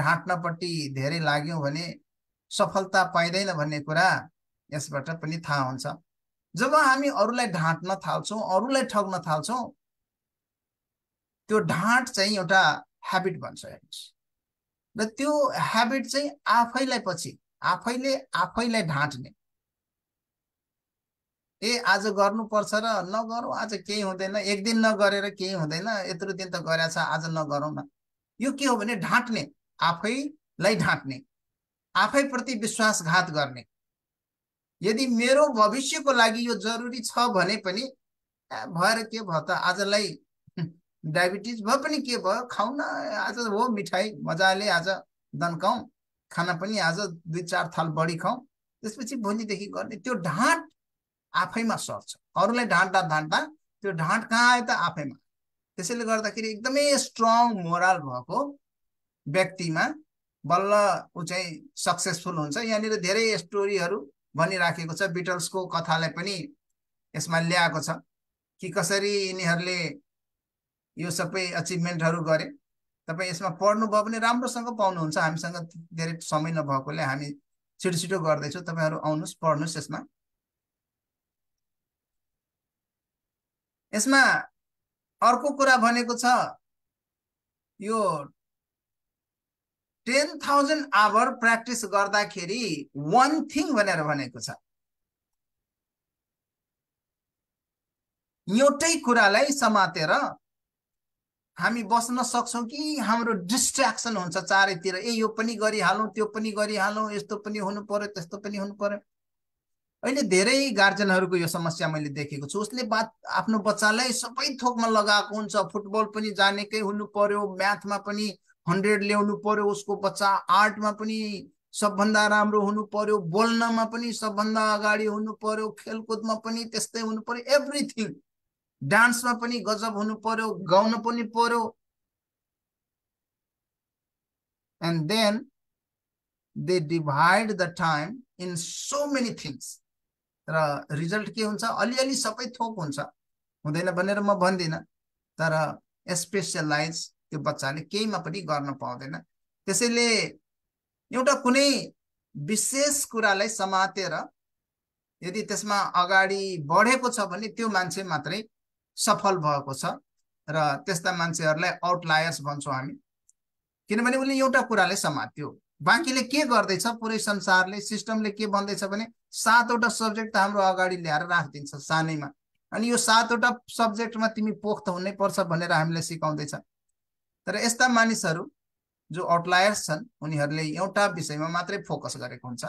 ढाँट्नपट्टि धेरै लाग्यौँ भने सफलता पाइँदैन भन्ने कुरा यसबाट पनि थाहा हुन्छ जब हामी अरूलाई ढाँट्न थाल्छौँ अरूलाई ठग्न थाल्छौँ त्यो ढाँट चाहिँ एउटा ह्याबिट भन्छ हेर्नुहोस् र त्यो ह्याबिट चाहिँ आफैलाई पछि आफैले आफैलाई ढाँट्ने ए आज गर्नुपर्छ र नगरौँ आज केही हुँदैन एक दिन नगरेर केही हुँदैन यत्रो दिन त गरेछ आज नगरौँ न यो के हो भने ढाँट्ने आफैलाई ढाँट्ने आफैप्रति विश्वासघात गर्ने यदि मेरो भविष्यको लागि यो जरुरी छ भने पनि भएर के भयो त आजलाई डायबिटिज भयो पनि के भयो खाउँ न आज हो मिठाई मजाले आज दन्काउँ खाना पनि आज दुई चार थाल बढी खाउँ त्यसपछि भोलिदेखि गर्ने त्यो ढाँट आफैमा सर्छ अरूलाई ढाँट्दा ढाँट्दा त्यो ढाँट कहाँ आयो त आफैमा त्यसैले गर्दाखेरि एकदमै स्ट्रङ मोरल भएको व्यक्तिमा बल्ल ऊ चाहिँ सक्सेसफुल हुन्छ यहाँनिर धेरै स्टोरीहरू भनिराखेको छ बिटल्सको कथालाई पनि यसमा ल्याएको छ कि कसरी यिनीहरूले यो सबै अचिभमेन्टहरू गरे तपाईँ यसमा पढ्नुभयो भने राम्रोसँग पाउनुहुन्छ हामीसँग धेरै समय नभएकोले हामी छिटो छिटो गर्दैछौँ तपाईँहरू आउनुहोस् पढ्नुहोस् यसमा यसमा अर्को कुरा भनेको छ यो टेन थाउजन्ड आवर प्र्याक्टिस गर्दाखेरि वान थिङ भनेर भनेको छ एउटै कुरालाई समातेर हामी बस्न सक्छौँ कि हाम्रो डिस्ट्र्याक्सन हुन्छ चारैतिर ए यो पनि गरिहालौँ त्यो पनि गरिहालौँ यस्तो पनि हुनु पर्यो त्यस्तो पनि हुनु पर्यो अहिले धेरै गार्जेनहरूको यो समस्या मैले देखेको छु उसले बात आफ्नो बच्चालाई सबै थोकमा लगाएको हुन्छ फुटबल पनि जानेकै हुनु पर्यो म्याथमा पनि हन्ड्रेड ल्याउनु पर्यो उसको बच्चा आर्टमा पनि सबभन्दा राम्रो हुनु पर्यो बोल्नमा पनि सबभन्दा अगाडि हुनु पर्यो खेलकुदमा पनि त्यस्तै हुनु पर्यो एभ्रिथिङ डान्समा पनि गजब हुनु पर्यो गाउन पनि पर्यो and then they divide the time in so many things र रिजल्ट के हुन्छ अलिअलि सबै थोक हुन्छ हुँदैन भनेर म भन्दिनँ तर स्पेसलाइज त्यो बच्चाले केहीमा पनि गर्न पाउँदैन त्यसैले एउटा कुनै विशेष कुरालाई समातेर यदि त्यसमा अगाडि बढेको छ भने त्यो मान्छे मात्रै सफल भएको छ र त्यस्ता मान्छेहरूलाई आउटलायर्स भन्छौँ हामी किनभने उसले एउटा कुरालाई समात्यो बाँकीले के गर्दैछ पुरै संसारले सिस्टमले के भन्दैछ भने सातवटा सब्जेक्ट त हाम्रो अगाडि ल्याएर राखिदिन्छ सानैमा अनि यो सातवटा सब्जेक्टमा तिमी पोख्त हुनै पर्छ भनेर हामीलाई सिकाउँदैछ तर यस्ता मानिसहरू जो आउटलायर्स छन् उनीहरूले एउटा विषयमा मात्रै फोकस गरेको हुन्छ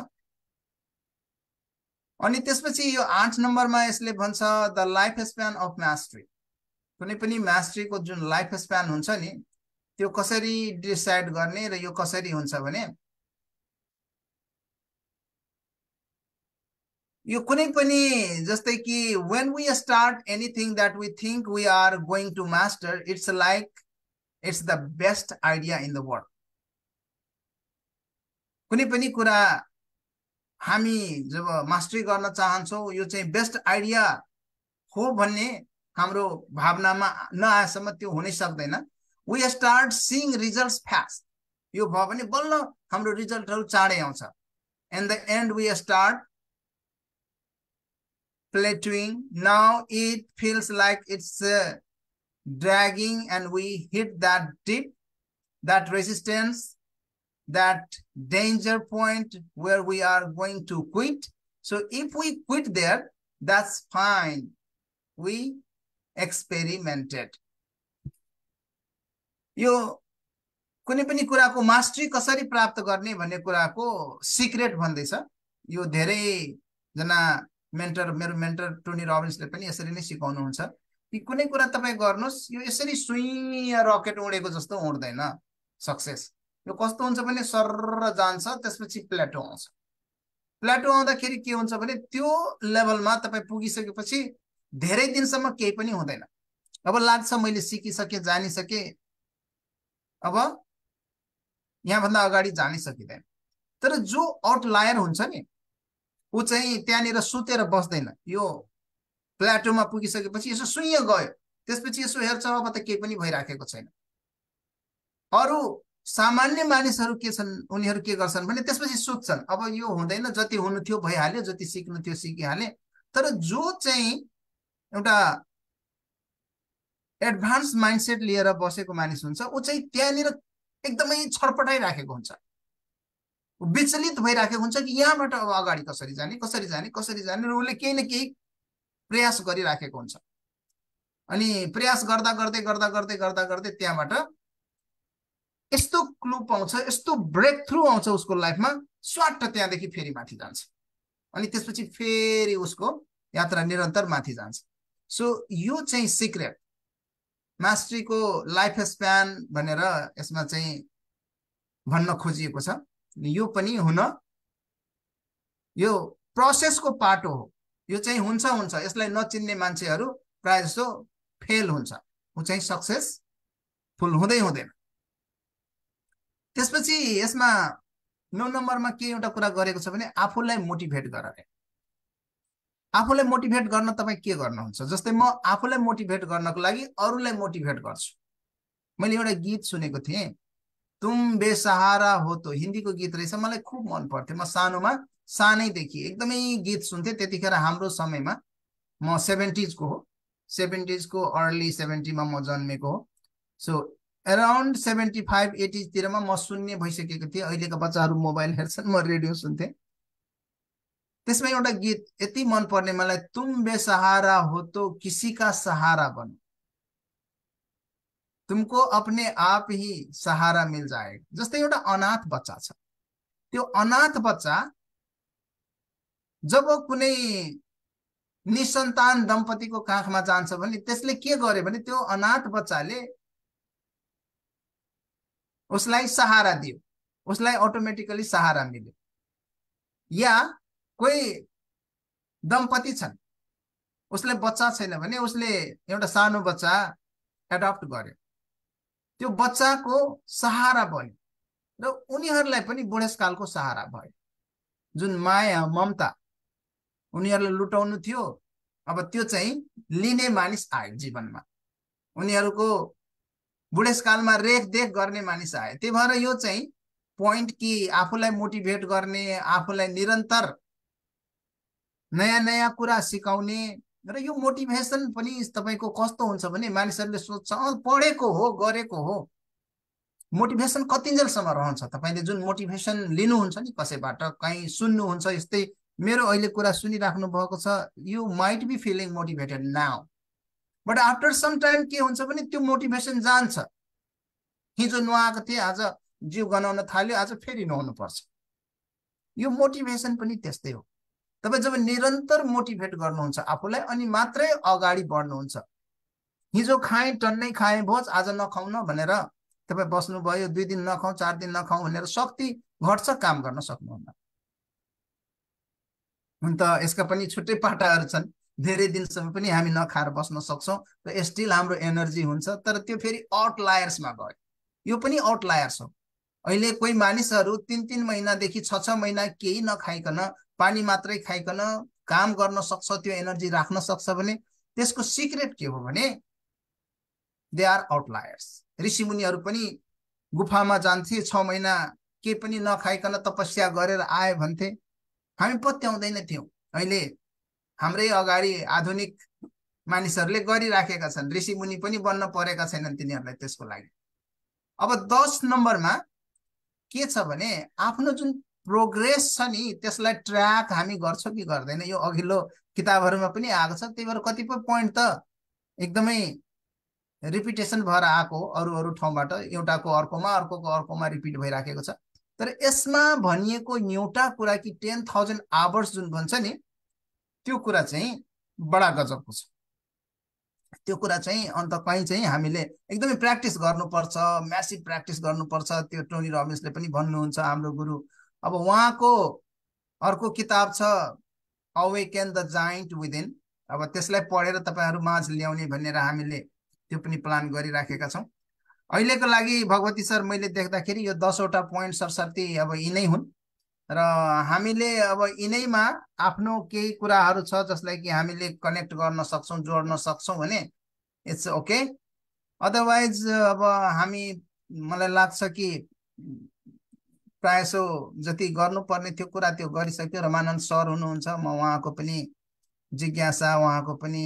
अनि त्यसपछि यो आठ नम्बरमा यसले भन्छ the life span of mastery कुनै पनि म्यास्ट्रीको जुन लाइफ स्प्यान हुन्छ नि त्यो कसरी डिसाइड गर्ने र यो कसरी हुन्छ भने यो कुनै पनि जस्तै कि when we start anything that we think we are going to master it's like it's the best idea in the world कुनै पनि कुरा हामी जब मास्टरी गर्न चाहन्छौँ यो चाहिँ बेस्ट आइडिया हो भन्ने हाम्रो भावनामा नआएसम्म त्यो हुनै सक्दैन we start seeing results fast. You bhavani bolla, hamro result haru chaade auncha. In the end we start plateauing. Now it feels like it's uh, dragging and we hit that dip, that resistance, that danger point where we are going to quit. So if we quit there, that's fine. We experimented. यो कुनै पनि कुराको mastery कसरी प्राप्त गर्ने भन्ने कुराको secret भन्दैछ यो धेरैजना मेन्टर मेरो मेन्टर टोनी रबिन्सले पनि यसरी नै सिकाउनुहुन्छ कि कुनै कुरा तपाईँ गर्नुहोस् यो यसरी सुई रकेट उडेको जस्तो उड्दैन सक्सेस यो कस्तो हुन्छ भने सर जान्छ त्यसपछि प्लेटो आउँछ प्लेटो आउँदाखेरि के हुन्छ भने त्यो लेभलमा तपाईँ पुगिसकेपछि धेरै दिनसम्म केही पनि हुँदैन अब लाग्छ मैले सिकिसकेँ जानिसकेँ अब यहाँभन्दा अगाडि जानै सकिँदैन तर जो आउटलायर हुन्छ नि ऊ चाहिँ त्यहाँनिर सुतेर बस्दैन यो प्लाटोमा पुगिसकेपछि यसो सुइँ गयो त्यसपछि यसो हेर्छ अब त केही पनि भइराखेको छैन अरू सामान्य मानिसहरू के छन् उनीहरू के गर्छन् भने त्यसपछि सुत्छन् अब यो हुँदैन जति हुनु थियो भइहाल्यो जति सिक्नु थियो सिकिहाले तर जो चाहिँ एउटा एडभान्स माइन्डसेट लिएर बसेको मानिस हुन्छ ऊ चाहिँ त्यहाँनिर एकदमै छरपटाइराखेको हुन्छ विचलित भइराखेको हुन्छ कि यहाँबाट अब अगाडि कसरी जाने कसरी जाने कसरी जाने र उसले केही न केही प्रयास गरिराखेको हुन्छ अनि प्रयास गर्दा गर्दै गर्दा गर्दै गर्दा गर्दै त्यहाँबाट यस्तो क्लु पाउँछ यस्तो ब्रेक थ्रु आउँछ उसको लाइफमा स्वाट त्यहाँदेखि फेरि माथि जान्छ अनि त्यसपछि फेरि उसको यात्रा निरन्तर माथि जान्छ सो यो चाहिँ सिक्रेट मास्ट्रीको लाइफ स्प्यान भनेर यसमा चाहिँ भन्न खोजिएको छ यो पनि हुन यो प्रोसेसको पाटो हो यो चाहिँ हुन्छ हुन्छ यसलाई नचिन्ने मान्छेहरू प्रायः जस्तो फेल हुन्छ ऊ चाहिँ सक्सेस सक्सेसफुल हुँदै हुँदैन त्यसपछि यसमा नौ नम्बरमा के एउटा कुरा गरेको छ भने आफूलाई मोटिभेट गरेर आफूलाई मोटिभेट गर्न तपाईँ के गर्नुहुन्छ जस्तै म आफूलाई मोटिभेट गर्नको लागि अरूलाई मोटिभेट गर्छु मैले एउटा गीत सुनेको थिएँ तुम बेसहारा हो तो हिन्दीको गीत रहेछ मलाई खुब मन पर्थ्यो म सानोमा सानैदेखि एकदमै गीत सुन्थेँ त्यतिखेर हाम्रो समयमा म सेभेन्टिजको हो सेभेन्टिजको अर्ली सेभेन्टीमा म जन्मेको हो सो एराउन्ड सेभेन्टी फाइभ एटिजतिरमा म सुन्ने भइसकेको थिएँ अहिलेका बच्चाहरू मोबाइल हेर्छन् म रेडियो सुन्थेँ त्यसमा एउटा गीत यति मनपर्ने मलाई तुम बेसहारा हो तो किसी का सहारा बन तुमको अपने आप ही सहारा मिल जाए जस्तै एउटा अनाथ बच्चा छ त्यो अनाथ बच्चा जब कुनै निसन्तान दम्पतिको काखमा जान्छ भने त्यसले के गर्यो भने त्यो अनाथ बच्चाले उसलाई सहारा दियो उसलाई अटोमेटिकली सहारा मिल्यो या कोही दम्पति छन् उसले बच्चा छैन भने उसले एउटा सानो बच्चा एडप्ट गर्यो त्यो बच्चाको सहारा भयो र उनीहरूलाई पनि बुढेसकालको सहारा भयो जुन माया ममता उनीहरूलाई लुटाउनु थियो अब त्यो चाहिँ लिने मानिस आयो जीवनमा उनीहरूको बुढेसकालमा रेखदेख गर्ने मानिस आयो त्यही भएर यो चाहिँ पोइन्ट कि आफूलाई मोटिभेट गर्ने आफूलाई निरन्तर नयाँ नयाँ कुरा सिकाउने र यो मोटिभेसन पनि तपाईँको कस्तो हुन्छ भने मानिसहरूले सोध्छ पढेको हो गरेको हो मोटिभेसन कतिन्जेलसम्म रहन्छ तपाईँले जुन मोटिभेसन लिनुहुन्छ नि कसैबाट कहीँ सुन्नुहुन्छ यस्तै मेरो अहिले कुरा सुनिराख्नु भएको छ you might be feeling motivated now but after some time के हुन्छ भने त्यो मोटिभेसन जान्छ हिजो नुहाएको थिएँ आज जिउ गनाउन थाल्यो आज फेरि नुहाउनु पर्छ यो मोटिभेसन पनि त्यस्तै हो तपाईँ जब निरन्तर मोटिभेट गर्नुहुन्छ आफूलाई अनि मात्रै अगाडि बढ्नुहुन्छ हिजो खाएँ टन्नै खाएँ भोज आज नखाउन भनेर तपाईँ बस्नुभयो दुई दिन नखाउँ चार दिन नखाउँ भनेर शक्ति घट्छ काम गर्न सक्नुहुन्न हुन त यसका पनि छुट्टै पाटाहरू छन् धेरै दिनसम्म पनि हामी नखाएर बस्न सक्छौँ र स्टिल हाम्रो एनर्जी हुन्छ तर त्यो फेरि आउटलायर्समा गयो यो पनि आउटलायर्स हो अहिले कोही मानिसहरू तिन तिन महिनादेखि छ छ महिना केही नखाइकन पानी मात्रै खाइकन काम गर्न सक्छ त्यो एनर्जी राख्न सक्छ भने त्यसको सिक्रेट के हो भने दे आर आउटलायर्स ऋषिमुनिहरू पनि गुफामा जान्थे छ महिना केही पनि नखाइकन तपस्या गरेर आए भन्थे हामी पत्याउँदैन थियौँ अहिले हाम्रै अगाडि आधुनिक मानिसहरूले गरिराखेका छन् ऋषिमुनि पनि बन्न परेका छैनन् तिनीहरूलाई त्यसको लागि अब दस नम्बरमा के छ भने आफ्नो जुन प्रोग्रेस छ नि त्यसलाई ट्र्याक हामी गर्छौँ कि गर्दैन यो अघिल्लो किताबहरूमा पनि आएको छ त्यही भएर कतिपय पोइन्ट त एकदमै रिपिटेसन भएर आएको अरू अरू ठाउँबाट एउटाको अर्कोमा अर्कोको अर्कोमा रिपिट भइराखेको छ तर यसमा भनिएको एउटा कुरा कि टेन थाउजन्ड आवर्स जुन भन्छ नि त्यो कुरा चाहिँ बडा गजबको छ त्यो कुरा चाहिँ अन्त कहीँ चाहिँ हामीले एकदमै प्र्याक्टिस गर्नुपर्छ म्यासिभ प्र्याक्टिस गर्नुपर्छ त्यो टोनी रमेशले पनि भन्नुहुन्छ हाम्रो गुरु अब उहाँको अर्को किताब छ अवेकेन द जाइन्ट विदिन अब त्यसलाई पढेर तपाईँहरू माझ ल्याउने भनेर हामीले त्यो पनि प्लान गरिराखेका छौँ अहिलेको लागि भगवती सर मैले देख्दाखेरि यो दसवटा पोइन्ट सरस्वती अब यिनै हुन् र हामीले अब यिनैमा आफ्नो केही कुराहरू छ जसलाई कि हामीले कनेक्ट गर्न सक्छौँ जोड्न सक्छौँ भने इट्स ओके अदरवाइज अब हामी मलाई लाग्छ कि प्रायसो जति गर्नुपर्ने थियो कुरा त्यो गरिसक्यो रमानन्द सर हुनुहुन्छ म उहाँको पनि जिज्ञासा उहाँको पनि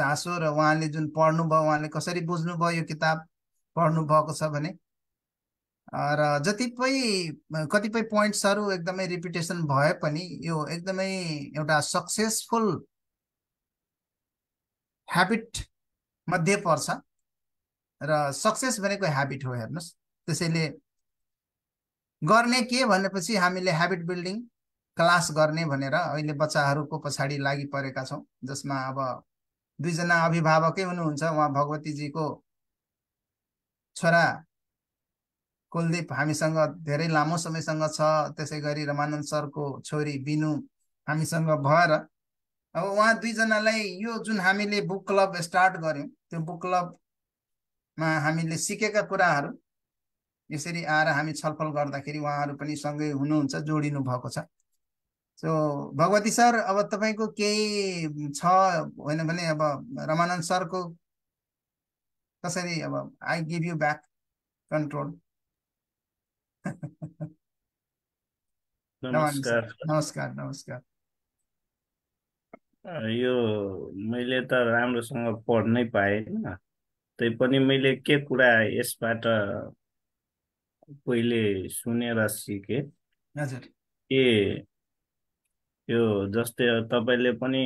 चासो र उहाँले जुन पढ्नुभयो उहाँले कसरी बुझ्नुभयो यो किताब पढ्नुभएको छ भने र जतिपय कतिपय पोइन्ट्सहरू एकदमै रिपिटेसन भए पनि यो एकदमै एउटा सक्सेसफुल ह्याबिट मध्ये पर्छ र सक्सेस भनेको ह्याबिट हो हेर्नुहोस् त्यसैले गर्ने के भनेपछि हामीले ह्याबिट बिल्डिङ क्लास गर्ने भनेर अहिले बच्चाहरूको पछाडि लागि परेका छौँ जसमा अब दुईजना अभिभावकै हुनुहुन्छ उहाँ भगवतीजीको छोरा कुलदीप हामीसँग धेरै लामो समयसँग छ त्यसै गरी रमानन्द सरको छोरी बिनु हामीसँग भएर अब उहाँ दुईजनालाई यो जुन हामीले बुक क्लब स्टार्ट गऱ्यौँ त्यो बुक क्लबमा हामीले सिकेका कुराहरू यसरी आएर हामी छलफल गर्दाखेरि उहाँहरू पनि सँगै हुनुहुन्छ जोडिनु भएको छ सो भगवती सर अब तपाईँको केही छ होइन भने अब रमानन्द सरको कसरी अब I give you back control नमस्कार नमस्कार नमस्कार यो मैले त राम्रोसँग पढ्नै पाएन पनि मैले के कुरा यसबाट पहिले शून्य राशि के हजुर ए यो जस्तै तपाईँले पनि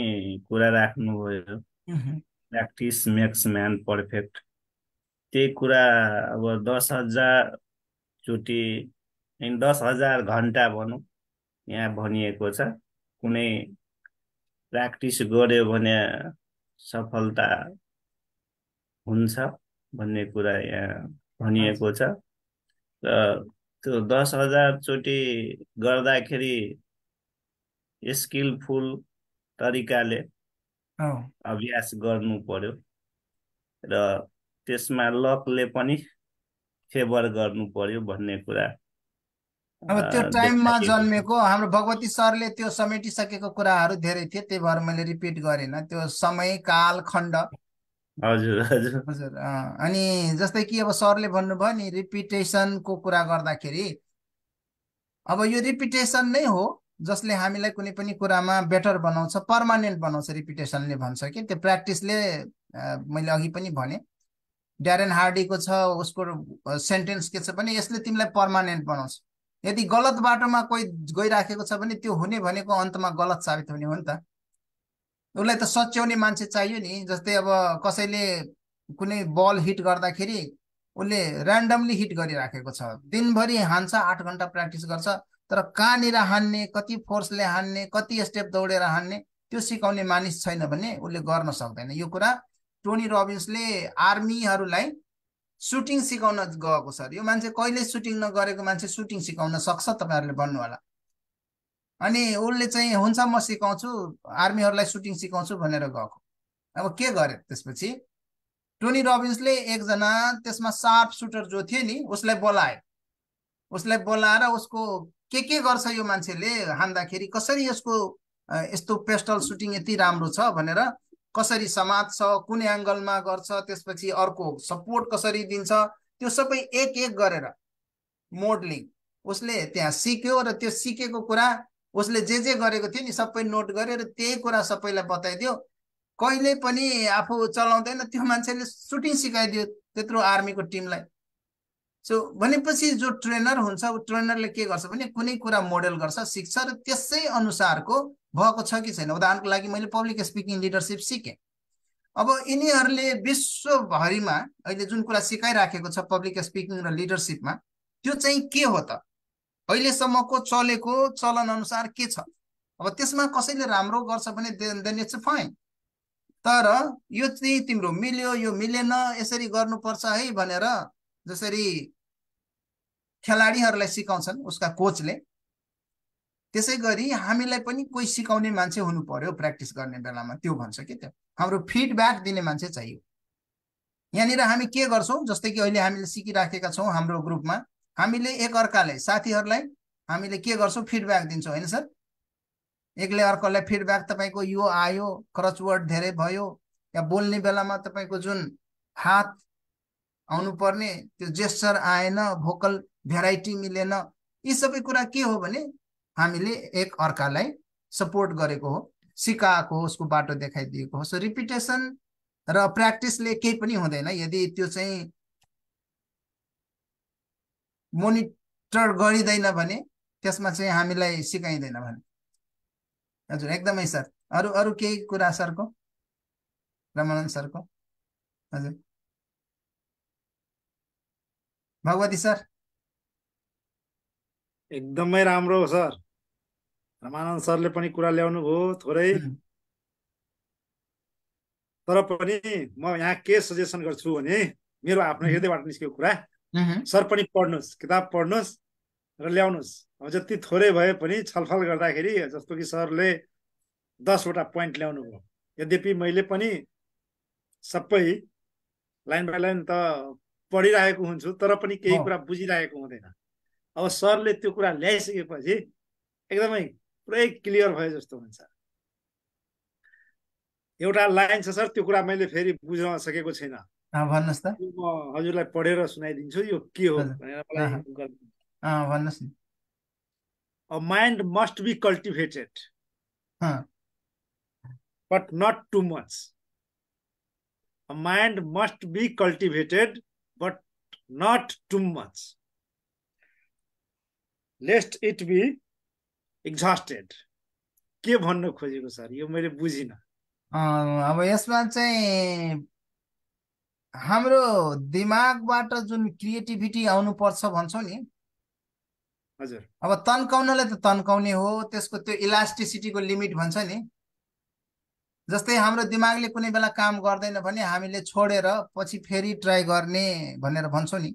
कुरा राख्नुभयो प्र्याक्टिस मेक्स म्यान पर्फेक्ट त्यही कुरा अब दस हजारचोटि दस हजार घन्टा भनौँ यहाँ भनिएको छ कुनै प्र्याक्टिस गर्यो भने सफलता हुन्छ भन्ने कुरा यहाँ भनिएको छ र त्यो दस हजारचोटि गर्दाखेरि स्किलफुल तरिकाले अभ्यास गर्नु पर्यो र त्यसमा लकले पनि फेभर गर्नु पर्यो भन्ने कुरा अब त्यो टाइममा जन्मेको हाम्रो भगवती सरले त्यो समेटिसकेको कुराहरू धेरै थिए त्यही भएर मैले रिपिट गरेन त्यो समय काल खण्ड हजुर हजुर हजुर अनि जस्तै कि अब सरले भन्नुभयो नि रिपिटेसनको कुरा गर्दाखेरि अब यो रिपिटेसन नै हो जसले हामीलाई कुनै पनि कुरामा बेटर बनाउँछ पर्मानेन्ट बनाउँछ रिपिटेसनले भन्छ कि त्यो प्र्याक्टिसले मैले अघि पनि भने ड्यारेन हार्डीको छ उसको सेन्टेन्स के छ भने यसले तिमीलाई पर्मानेन्ट बनाउँछ यदि गलत बाटोमा कोही गइराखेको छ भने त्यो हुने भनेको अन्तमा गलत साबित हुने हो नि त उसलाई त सच्याउने मान्छे चाहियो नि जस्तै अब कसैले कुनै बल हिट गर्दाखेरि उसले ऱ्यान्डमली हिट गरिराखेको छ दिनभरि हान्छ आठ घन्टा प्र्याक्टिस गर्छ तर कहाँनिर हान्ने कति फोर्सले हान्ने कति स्टेप दौडेर हान्ने त्यो सिकाउने मानिस छैन भने उसले गर्न सक्दैन यो कुरा टोनी रबिन्सले आर्मीहरूलाई सुटिङ सिकाउन गएको छ यो मान्छे कहिले सुटिङ नगरेको मान्छे सुटिङ सिकाउन सक्छ तपाईँहरूले भन्नु होला अनि उसले चाहिँ हुन्छ म सिकाउँछु आर्मीहरूलाई सुटिङ सिकाउँछु भनेर गएको अब के गरे त्यसपछि टोनी रबिन्सले एकजना त्यसमा सार्प सुटर जो थियो नि उसलाई बोलाए उसलाई बोलाएर उसको के के गर्छ यो मान्छेले हान्दाखेरि कसरी यसको यस्तो पेस्टल सुटिङ यति राम्रो छ भनेर कसरी समात्छ कुन एङ्गलमा गर्छ त्यसपछि अर्को सपोर्ट कसरी दिन्छ त्यो सबै एक एक गरेर मोडलिङ उसले त्यहाँ सिक्यो र त्यो सिकेको कुरा उसले जे जे गरेको थियो नि सबै नोट गरेर र त्यही कुरा सबैलाई बताइदियो कहिले पनि आफू चलाउँदैन त्यो मान्छेले सुटिङ सिकाइदियो त्यत्रो आर्मीको टिमलाई सो भनेपछि जो ट्रेनर हुन्छ ऊ ट्रेनरले के गर्छ भने कुनै कुरा मोडेल गर्छ सिक्छ र त्यसै अनुसारको भएको छ कि छैन उदाहरणको लागि मैले पब्लिक स्पिकिङ लिडरसिप सिकेँ अब यिनीहरूले विश्वभरिमा अहिले जुन कुरा सिकाइराखेको छ पब्लिक स्पिकिङ र लिडरसिपमा त्यो चाहिँ के हो त अहिलेसम्मको चलेको चलन अनुसार के छ अब त्यसमा कसैले राम्रो गर्छ भने देन इट्स फाइन तर यो चाहिँ तिम्रो मिल्यो यो मिलेन यसरी गर्नुपर्छ है भनेर जसरी खेलाडीहरूलाई सिकाउँछन् उसका कोचले त्यसै गरी हामीलाई पनि कोही सिकाउने मान्छे हुनु पर्यो प्र्याक्टिस गर्ने बेलामा त्यो भन्छ कि त्यो हाम्रो फिडब्याक दिने मान्छे चाहियो यहाँनिर हामी के गर्छौँ जस्तै कि अहिले हामीले सिकिराखेका छौँ हाम्रो ग्रुपमा हामीले एक अर्काले साथीहरूलाई हामीले के गर्छौँ फिडब्याक दिन्छौँ होइन सर एकले अर्कालाई फिडब्याक तपाईँको यो आयो क्रच वर्ड धेरै भयो या बोल्ने बेलामा तपाईँको जुन हात आउनुपर्ने त्यो जेस्चर आएन भोकल भेराइटी मिलेन यी सबै कुरा के हो भने हामीले एक अर्कालाई सपोर्ट गरेको हो सिकाएको हो उसको बाटो देखाइदिएको हो सो रिपिटेसन र प्र्याक्टिसले केही पनि हुँदैन यदि त्यो चाहिँ मोनिटर गरिँदैन भने त्यसमा चाहिँ हामीलाई सिकाइँदैन भने हजुर एकदमै सर अरू अरू केही कुरा सरको रमानन्द सरको हजुर भगवती सर एकदमै राम्रो हो सर रमानन्द सरले पनि कुरा ल्याउनु भयो थोरै तर पनि म यहाँ के सजेसन गर्छु भने मेरो आफ्नो हृदयबाट निस्केको कुरा सर पनि पढ्नुहोस् किताब पढ्नुहोस् र ल्याउनुहोस् अब जति थोरै भए पनि छलफल गर्दाखेरि जस्तो कि सरले दसवटा पोइन्ट ल्याउनु भयो यद्यपि मैले पनि सबै लाइन बाई लाइन त पढिरहेको हुन्छु तर पनि केही कुरा बुझिरहेको हुँदैन अब सरले त्यो कुरा ल्याइसकेपछि एकदमै पुरै क्लियर भयो जस्तो हुन्छ एउटा लाइन छ सर त्यो कुरा मैले फेरि बुझ्न सकेको छैन भन्नुहोस् त म हजुरलाई पढेर सुनाइदिन्छु यो के हो भन्नुहोस् न mind must be cultivated but not too much mind must be cultivated but not too much lest it be exhausted के भन्न खोजेको सर यो मैले बुझिनँ अब यसमा चाहिँ हाम्रो दिमागबाट जुन क्रिएटिभिटी आउनुपर्छ भन्छौँ नि हजुर अब तन्काउनलाई त तन्काउने हो त्यसको त्यो इलास्टिसिटीको लिमिट भन्छ नि जस्तै हाम्रो दिमागले कुनै बेला काम गर्दैन भने हामीले छोडेर पछि फेरि ट्राई गर्ने भनेर भन्छौँ नि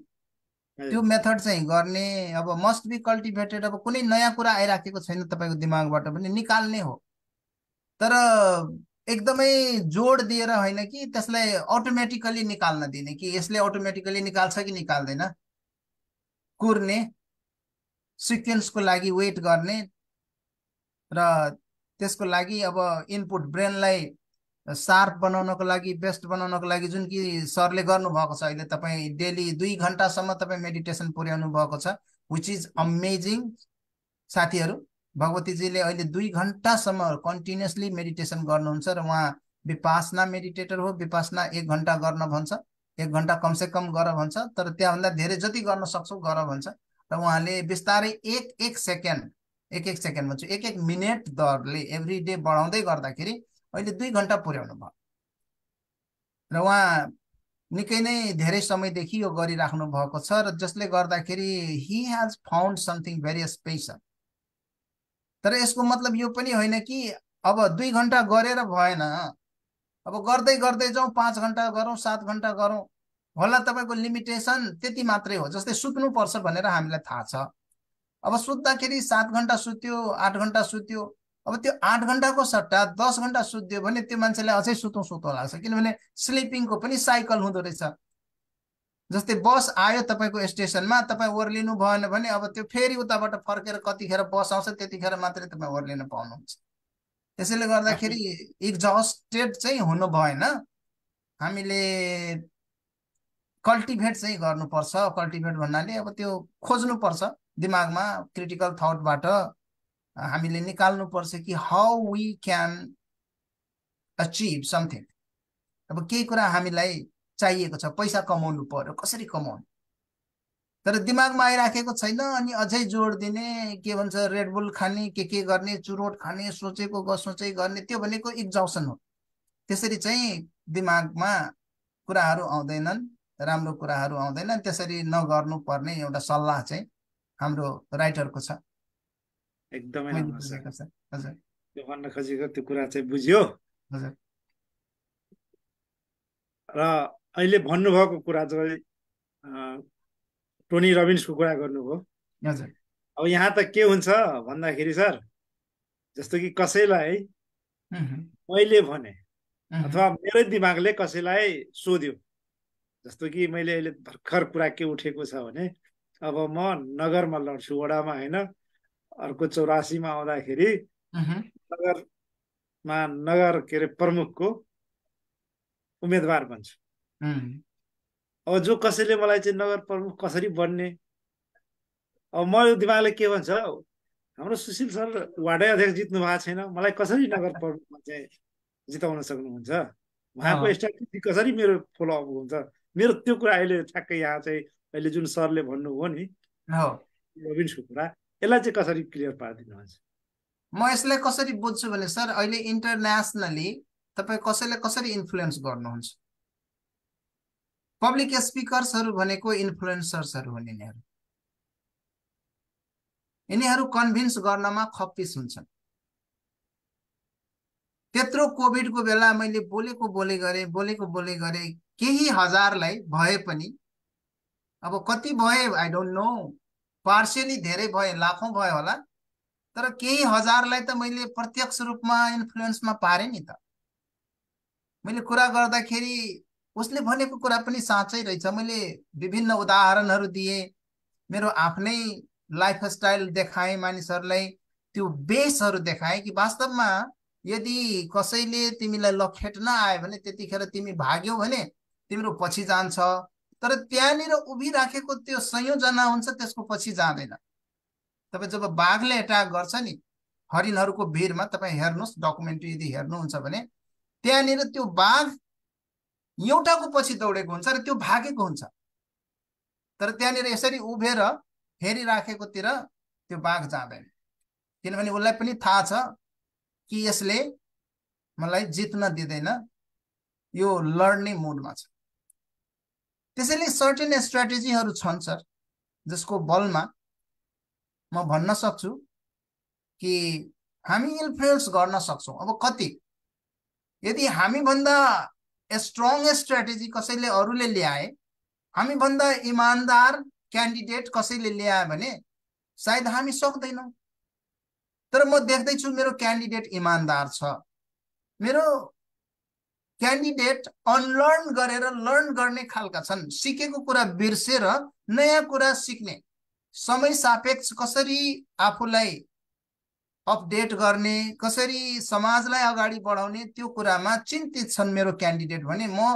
त्यो मेथड चाहिँ गर्ने अब मस्ट बी कल्टिभेटेड अब कुनै नयाँ कुरा आइराखेको छैन तपाईँको दिमागबाट पनि निकाल्ने हो तर एकदमै जोड दिएर होइन कि त्यसलाई अटोमेटिकली निकाल्न दिने कि यसले अटोमेटिकली निकाल्छ कि निकाल्दैन कुर्ने सिक्वेन्सको लागि वेट गर्ने र त्यसको लागि अब इनपुट ब्रेनलाई सार्प बनाउनको लागि बेस्ट बनाउनको लागि जुन कि सरले गर्नुभएको छ अहिले तपाईँ डेली दुई घन्टासम्म तपाईँ मेडिटेसन पुर्याउनु भएको छ विच इज अमेजिङ साथीहरू भगवतीजीले अहिले दुई घन्टासम्म कन्टिन्युसली मेडिटेसन गर्नुहुन्छ र उहाँ विपासना मेडिटेटर हो विपासना एक घन्टा गर्न भन्छ एक घन्टा कमसेकम कम गर भन्छ तर त्यहाँभन्दा धेरै जति गर्न सक्छौ गर भन्छ र उहाँले बिस्तारै एक एक सेकेन्ड एक एक सेकेन्ड भन्छु एक एक मिनट दरले एभ्री डे बढाउँदै गर्दाखेरि अहिले दुई घन्टा पुर्याउनु भयो र उहाँ निकै नै धेरै समयदेखि यो गरिराख्नु भएको छ र जसले गर्दाखेरि he has found something very special तर यसको मतलब यो पनि होइन कि अब दुई घन्टा गरेर भएन अब गर्दै गर्दै जाउँ पाँच घन्टा गरौँ सात घन्टा गरौँ होला तपाईँको लिमिटेसन त्यति मात्रै हो जस्तै सुत्नुपर्छ भनेर हामीलाई थाहा छ अब सुत्दाखेरि सात घन्टा सुत्यो आठ घन्टा सुत्यो अब त्यो आठ घन्टाको सट्टा दस घन्टा सुत्यो भने त्यो मान्छेलाई अझै सुतौँ सुतौँ लाग्छ किनभने स्लिपिङको पनि साइकल हुँदो रहेछ जस्तै बस आयो तपाईँको स्टेसनमा तपाईँ ओर्लिनु भएन भने अब त्यो फेरि उताबाट फर्केर कतिखेर बस आउँछ त्यतिखेर मात्रै तपाईँ ओर्लिन पाउनुहुन्छ त्यसैले गर्दाखेरि इक्जस्टेड चाहिँ हुनु भएन हामीले कल्टिभेट चाहिँ गर्नुपर्छ कल्टिभेट भन्नाले अब त्यो खोज्नुपर्छ दिमागमा क्रिटिकल थटबाट हामीले निकाल्नुपर्छ कि how we can achieve something अब केही कुरा हामीलाई चाहिएको छ पैसा कमाउनु पर्यो कसरी कमाउनु तर दिमागमा आइराखेको छैन अनि अझै जोड दिने के भन्छ रेडबुल खाने के के गर्ने चुरोट खाने सोचेको सोचै गर्ने त्यो भनेको इक्जाउसन हो त्यसरी चाहिँ दिमागमा कुराहरू आउँदैनन् राम्रो कुराहरू आउँदैनन् त्यसरी नगर्नु पर्ने एउटा सल्लाह चाहिँ हाम्रो राइटरको छ एकदमै त्यो भन्न खोजेको त्यो कुरा चाहिँ बुझ्यो हजुर र अहिले भन्नुभएको कुरा चाहिँ टोनी रबिन्सको कुरा गर्नुभयो हजुर अब यहाँ त के हुन्छ भन्दाखेरि सर जस्तो कि कसैलाई मैले भने अथवा मेरै दिमागले कसैलाई सोध्यो जस्तो कि मैले अहिले भर्खर कुरा के उठेको छ भने अब म नगरमा लड्छु वडामा होइन अर्को चौरासीमा आउँदाखेरि नगरमा नगर के अरे प्रमुखको उम्मेदवार बन्छु अब जो कसैले मलाई चाहिँ नगर प्रमुख कसरी बन्ने अब म यो दिमागले के भन्छ हाम्रो सुशील सर वार्डै अध्यक्ष जित्नु भएको छैन मलाई कसरी नगर प्रमुखमा चाहिँ जिताउन सक्नुहुन्छ उहाँको स्ट्राटेजी कसरी मेरो फलोअप हुन्छ मेरो त्यो कुरा अहिले ठ्याक्कै यहाँ चाहिँ अहिले जुन सरले भन्नुभयो नि रविन्सको कुरा यसलाई चाहिँ कसरी क्लियर पारिदिनुहुन्छ म यसलाई कसरी बुझ्छु भने सर अहिले इन्टरनेसनली तपाईँ कसैलाई कसरी इन्फ्लुएन्स गर्नुहुन्छ पब्लिक स्पिकर्सहरू भनेको इन्फ्लुएन्सर्सहरू हुन् यिनीहरू यिनीहरू कन्भिन्स गर्नमा खप्पिस हुन्छन् त्यत्रो कोभिडको बेला मैले बोलेको बोले गरेँ बोलेको बोले गरेँ केही हजारलाई भए पनि अब कति भए आई डोन्ट नो पार्सियली धेरै भए लाखौँ भयो होला तर केही हजारलाई त मैले प्रत्यक्ष रूपमा इन्फ्लुएन्समा पारेँ नि त मैले कुरा गर्दाखेरि उसले भनेको कुरा पनि साँच्चै रहेछ मैले विभिन्न उदाहरणहरू दिएँ मेरो आफ्नै लाइफस्टाइल देखाएँ मानिसहरूलाई त्यो बेसहरू देखाएँ कि वास्तवमा यदि कसैले तिमीलाई लखेट्न आयो भने त्यतिखेर तिमी भाग्यौ भने तिम्रो पछि जान्छ तर त्यहाँनिर उभिराखेको त्यो संयोजना हुन्छ त्यसको पछि जाँदैन तपाईँ जब बाघले एट्याक गर्छ नि हरिणहरूको भिरमा तपाईँ हेर्नुहोस् डकुमेन्ट्री यदि हेर्नुहुन्छ भने त्यहाँनिर त्यो बाघ एउटाको पछि दौडेको हुन्छ र त्यो भागेको हुन्छ तर त्यहाँनिर यसरी उभेर हेरिराखेकोतिर त्यो बाघ जाँदैन किनभने उसलाई पनि थाहा छ कि यसले मलाई जित्न दिँदैन यो लड्ने मुडमा छ त्यसैले सर्टेन स्ट्राटेजीहरू छन् सर जसको बलमा म भन्न सक्छु कि हामी इन्फ्लुएन्स गर्न सक्छौँ अब कति यदि हामीभन्दा ए स्ट्रङ्गेस्ट स्ट्राटेजी कसैले अरूले ल्याए हामीभन्दा इमान्दार क्यान्डिडेट कसैले ल्यायो भने सायद हामी सक्दैनौँ तर म देख्दैछु मेरो क्यान्डिडेट इमान्दार छ मेरो क्यान्डिडेट अनलर्न गरेर लर्न गर्ने खालका छन् सिकेको कुरा बिर्सेर नयाँ कुरा सिक्ने समय सापेक्ष कसरी आफूलाई अपडेट गर्ने कसरी समाजलाई अगाडि बढाउने त्यो कुरामा चिन्तित छन् मेरो क्यान्डिडेट भने म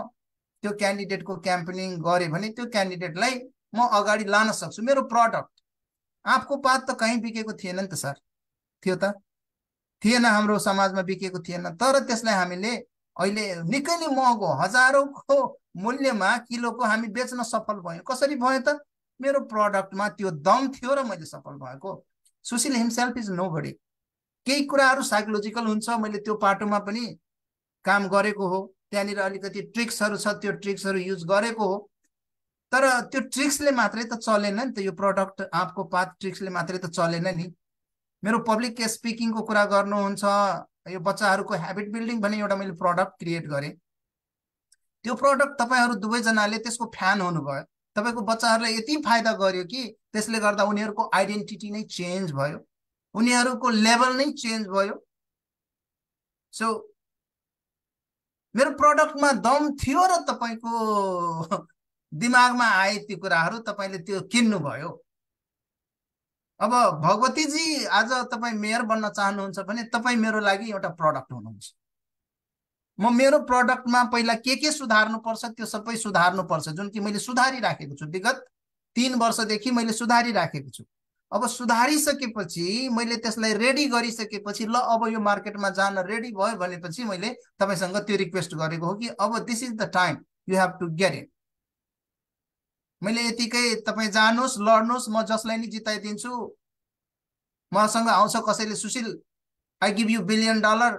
त्यो क्यान्डिडेटको क्याम्पेनिङ गरेँ भने त्यो क्यान्डिडेटलाई म अगाडि लान सक्छु मेरो प्रडक्ट आँपको पात त कहीँ बिकेको थिएन नि त सर थियो त थिएन हाम्रो समाजमा बिकेको थिएन तर त्यसलाई हामीले अहिले निकै नै महँगो हजारौँको मूल्यमा किलोको हामी बेच्न सफल भयौँ कसरी भयो त मेरो प्रडक्टमा त्यो दम थियो र मैले सफल भएको Sushil himself is nobody केही कुराहरू साइकोलोजिकल हुन्छ मैले त्यो पाटोमा पनि काम गरेको हो त्यहाँनिर अलिकति ट्रिक्सहरू छ त्यो ट्रिक्सहरू युज गरेको हो तर त्यो ट्रिक्सले मात्रै त चलेन नि त यो प्रडक्ट आँपको पात ट्रिक्सले मात्रै त चलेन नि मेरो पब्लिक स्पिकिङको कुरा गर्नुहुन्छ यो बच्चाहरूको ह्याबिट बिल्डिङ भन्ने एउटा मैले प्रडक्ट क्रिएट गरेँ त्यो प्रडक्ट तपाईँहरू दुवैजनाले त्यसको फ्यान हुनुभयो तपाईँको बच्चाहरूलाई यति फाइदा गर्यो कि त्यसले गर्दा उनीहरूको आइडेन्टिटी नै चेन्ज भयो उनीहरूको लेभल नै चेन्ज भयो सो मेरो प्रडक्टमा दम थियो र तपाईँको दिमागमा आए ती कुराहरू तपाईँले त्यो किन्नुभयो अब भगवतीजी आज तपाईँ मेयर बन्न चाहनुहुन्छ भने तपाईँ मेरो लागि एउटा प्रडक्ट हुनुहुन्छ म मेरो प्रडक्टमा पहिला के के सुधार्नुपर्छ त्यो सबै सुधार्नुपर्छ जुन कि मैले सुधारिराखेको छु विगत तिन वर्षदेखि मैले सुधारिराखेको छु अब सुधारिसकेपछि मैले त्यसलाई रेडी गरिसकेपछि ल अब यो मार्केटमा जान रेडी भयो भनेपछि मैले तपाईँसँग त्यो रिक्वेस्ट गरेको हो कि अब this is the time you have to get it मैले यतिकै तपाईँ जानुहोस् लड्नुहोस् म जसलाई नि जिताइदिन्छु मसँग आउँछ कसैले Sushil I give you billion dollar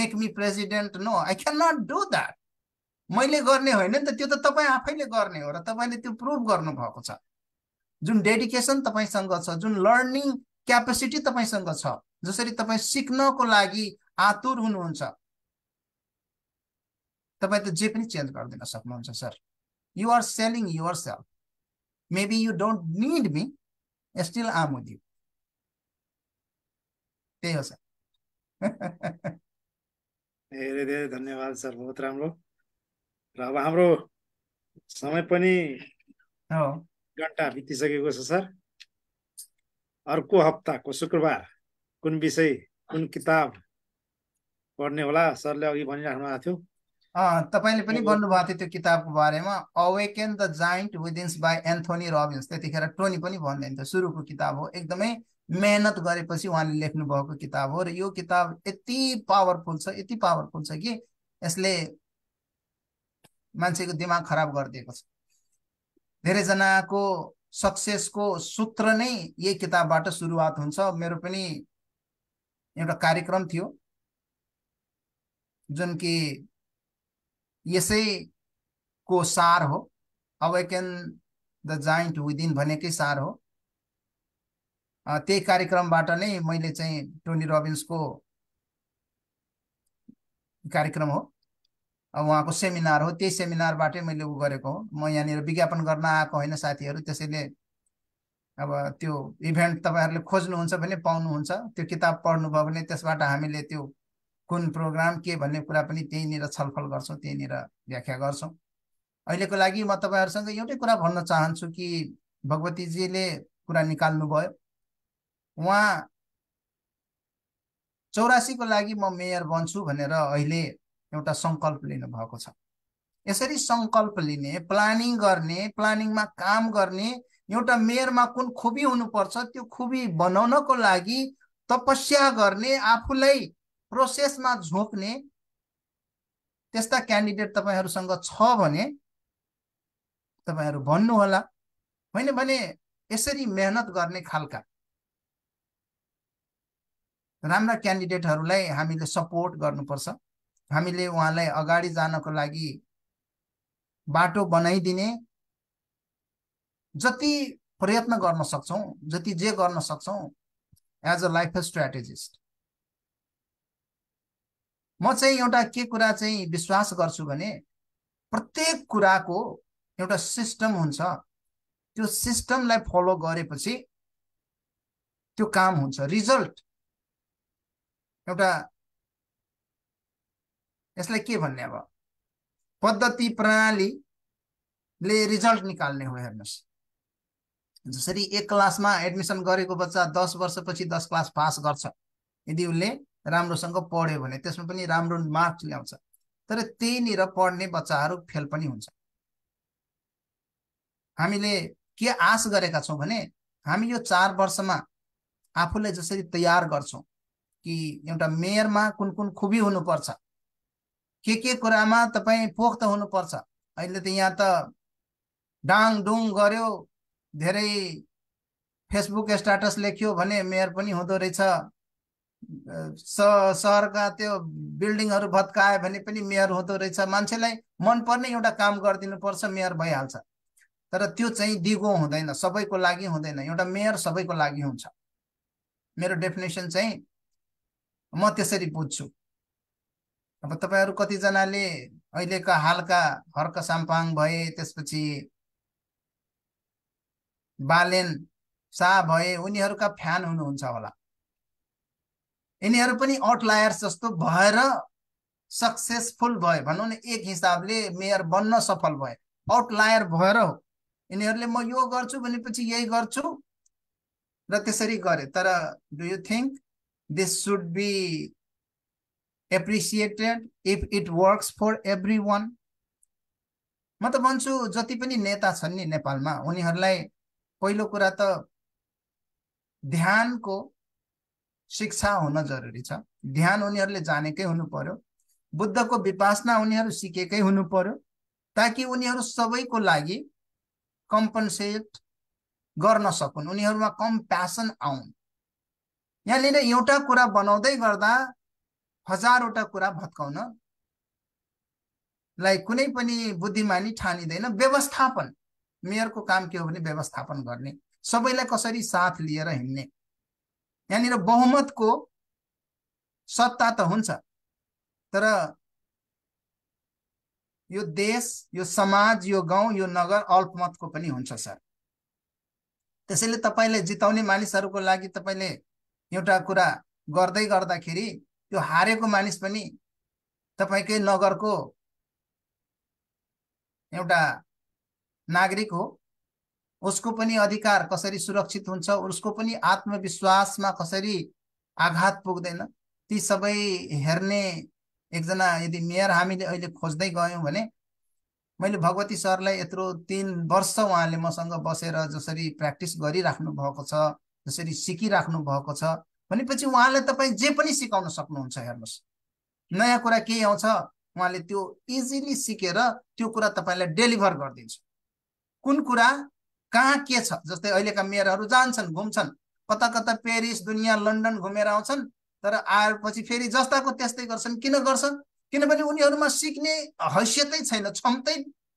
make me president no I can not do that मैले गर्ने होइन नि त त्यो त तपाईँ आफैले गर्ने हो र तपाईँले त्यो प्रुभ गर्नुभएको छ जुन डेडिकेसन तपाईँसँग छ जुन लर्निङ क्यापेसिटी तपाईँसँग छ जसरी तपाईँ सिक्नको लागि आतुर हुनुहुन्छ तपाईँ त जे पनि चेन्ज गरिदिन सक्नुहुन्छ sir you're selling yourself maybe you don't need me still am with त्यही हो सर धेरै धेरै धन्यवाद सर बहुत राम्रो र अब हाम्रो समय पनि हो घन्टा बितिसकेको छ सर अर्को हप्ताको शुक्रबार कुन विषय कुन किताब पढ्ने होला सरले अघि भनिराख्नु भएको थियो तपाईँले पनि भन्नुभएको थियो त्यो किताबको बारेमा awaken the giant within by Anthony Robbins त्यतिखेर टोनी पनि भन्दै थियो सुरुको किताब हो एकदमै मेहनत गरेपछि उहाँले लेख्नु भएको किताब हो र यो किताब यति पावरफुल छ यति पावरफुल छ कि यसले मान्छेको दिमाग खराब गरिदिएको छ धेरैजनाको सक्सेसको सूत्र नै यही किताबबाट सुरुवात हुन्छ मेरो पनि एउटा कार्यक्रम थियो जुन कि यसैको सार हो अवेकन द जाइन्ट विदिन भनेकै सार हो त्यही कार्यक्रमबाट नै मैले चाहिँ टोनी रबिन्सको कार्यक्रम हो उहाँको सेमिनार हो त्यही सेमिनारबाटै मैले उ गरेको हो म यहाँनिर विज्ञापन गर्न आएको होइन साथीहरू त्यसैले अब त्यो इभेन्ट तपाईँहरूले खोज्नुहुन्छ भने पाउनुहुन्छ त्यो किताब पढ्नुभयो भने त्यसबाट हामीले त्यो कुन प्रोग्राम के भन्ने कुरा पनि त्यहीँनिर छलफल गर्छौँ त्यहीँनिर व्याख्या गर्छौँ अहिलेको लागि म तपाईँहरूसँग एउटै कुरा भन्न चाहन्छु कि भगवतीजीले कुरा निकाल्नुभयो उहाँ चौरासीको लागि म मेयर बन्छु भनेर अहिले एउटा सङ्कल्प लिनुभएको छ यसरी सङ्कल्प लिने प्लानिङ गर्ने प्लानिङमा काम गर्ने एउटा मेयरमा कुन खुबी हुनुपर्छ त्यो खुबी बनाउनको लागि तपस्या गर्ने आफूलाई प्रोसेसमा झोक्ने त्यस्ता क्यान्डिडेट तपाईँहरूसँग छ भने तपाईँहरू भन्नुहोला होइन भने यसरी मेहनत गर्ने खालका राम्रा क्यान्डिडेटहरूलाई हामीले सपोर्ट गर्नुपर्छ हामीले उहाँलाई अगाडि जानको लागि बाटो बनाइदिने जति प्रयत्न गर्न सक्छौँ जति जे गर्न सक्छौँ एज अ लाइफ स्ट्राटेजिस्ट म चाहिँ एउटा के कुरा चाहिँ विश्वास गर्छु भने प्रत्येक कुराको एउटा सिस्टम हुन्छ त्यो सिस्टमलाई फलो गरेपछि त्यो काम हुन्छ रिजल्ट एउटा यसलाई के भन्ने अब पद्धति प्रणालीले रिजल्ट निकाल्ने हो हेर्नुहोस् जसरी एक क्लासमा एडमिसन गरेको बच्चा दस वर्षपछि दस क्लास पास गर्छ यदि उसले राम्रोसँग पढ्यो भने त्यसमा पनि राम्रो मार्क्स ल्याउँछ तर त्यहीनिर पढ्ने बच्चाहरू फेल पनि हुन्छ हामीले के आश गरेका छौँ भने हामी यो चार वर्षमा आफूलाई जसरी तयार गर्छौँ कि एउटा मेयरमा कुन कुन खुबी हुनुपर्छ के के कुरामा तपाईँ पोख्त हुनुपर्छ अहिले त यहाँ त डाङ डुङ गर्यो धेरै फेसबुक स्टाटस लेख्यो भने मेयर पनि हुँदो रहेछ सहरका त्यो बिल्डिङहरू भत्कायो भने पनि मेयर हुँदो रहेछ मान्छेलाई मनपर्ने एउटा काम गरिदिनुपर्छ मेयर भइहाल्छ तर त्यो चाहिँ दिगो हुँदैन सबैको लागि हुँदैन एउटा मेयर सबैको लागि हुन्छ मेरो डेफिनेसन चाहिँ म त्यसरी बुझ्छु अब तपाईँहरू कतिजनाले अहिलेका हालका हर्क साम्पाङ भए त्यसपछि बालेन शाह भए उनीहरूका फ्यान हुनुहुन्छ होला यिनीहरू पनि आउटलायर्स जस्तो भएर सक्सेसफुल भए भनौँ न एक हिसाबले मेयर बन्न सफल भए आउटलायर भएर हो यिनीहरूले म यो गर्छु भनेपछि यही गर्छु र त्यसरी गरे तर do you think this should be appreciated if it works for everyone म त भन्छु जति पनि नेता छन् नि नेपालमा उनीहरूलाई पहिलो कुरा त ध्यानको शिक्षा हुन जरुरी छ ध्यान उनीहरूले जानेकै हुनु पर्यो बुद्धको विपासना उनीहरू सिकेकै हुनु पर्यो ताकि उनीहरू सबैको लागि कम्पनसेट गर्न सकुन् उनीहरूमा कम प्यासन आउन् यहाँनिर एउटा कुरा बनाउँदै गर्दा हजारवटा कुरा भत्काउन कुनै पनि बुद्धिमानी ठानिँदैन व्यवस्थापन मेयरको काम के हो भने व्यवस्थापन गर्ने सबैलाई कसरी साथ लिएर हिँड्ने यहाँनिर बहुमतको सत्ता त हुन्छ तर यो देश यो समाज यो गाउँ यो नगर अल्पमतको पनि हुन्छ सर त्यसैले तपाईँले जिताउने मानिसहरूको लागि तपाईँले एउटा कुरा गर्दै गर्दाखेरि त्यो हारेको मानिस पनि तपाईँकै नगरको एउटा नागरिक हो उसको पनि अधिकार कसरी सुरक्षित हुन्छ उसको पनि आत्मविश्वासमा कसरी आघात पुग्दैन ती सबै हेर्ने एकजना यदि मेयर हामीले अहिले खोज्दै गयौँ भने मैले भगवती सरलाई यत्रो तिन वर्ष उहाँले मसँग बसेर जसरी प्र्याक्टिस गरिराख्नु भएको छ जसरी सिकिराख्नु भएको छ भनेपछि उहाँलाई तपाईँ जे पनि सिकाउन सक्नुहुन्छ हेर्नुहोस् नयाँ कुरा केही आउँछ उहाँले त्यो इजिली सिकेर त्यो कुरा तपाईँलाई डेलिभर गरिदिन्छ कुन कुरा कहाँ के छ जस्तै अहिलेका मेयरहरू जान्छन् घुम्छन् कता कता पेरिस दुनियाँ लन्डन घुमेर आउँछन् तर आएपछि फेरि जस्ताको त्यस्तै गर्छन् किन गर्छन् किनभने उनीहरूमा सिक्ने हैसियतै छैन क्षमतै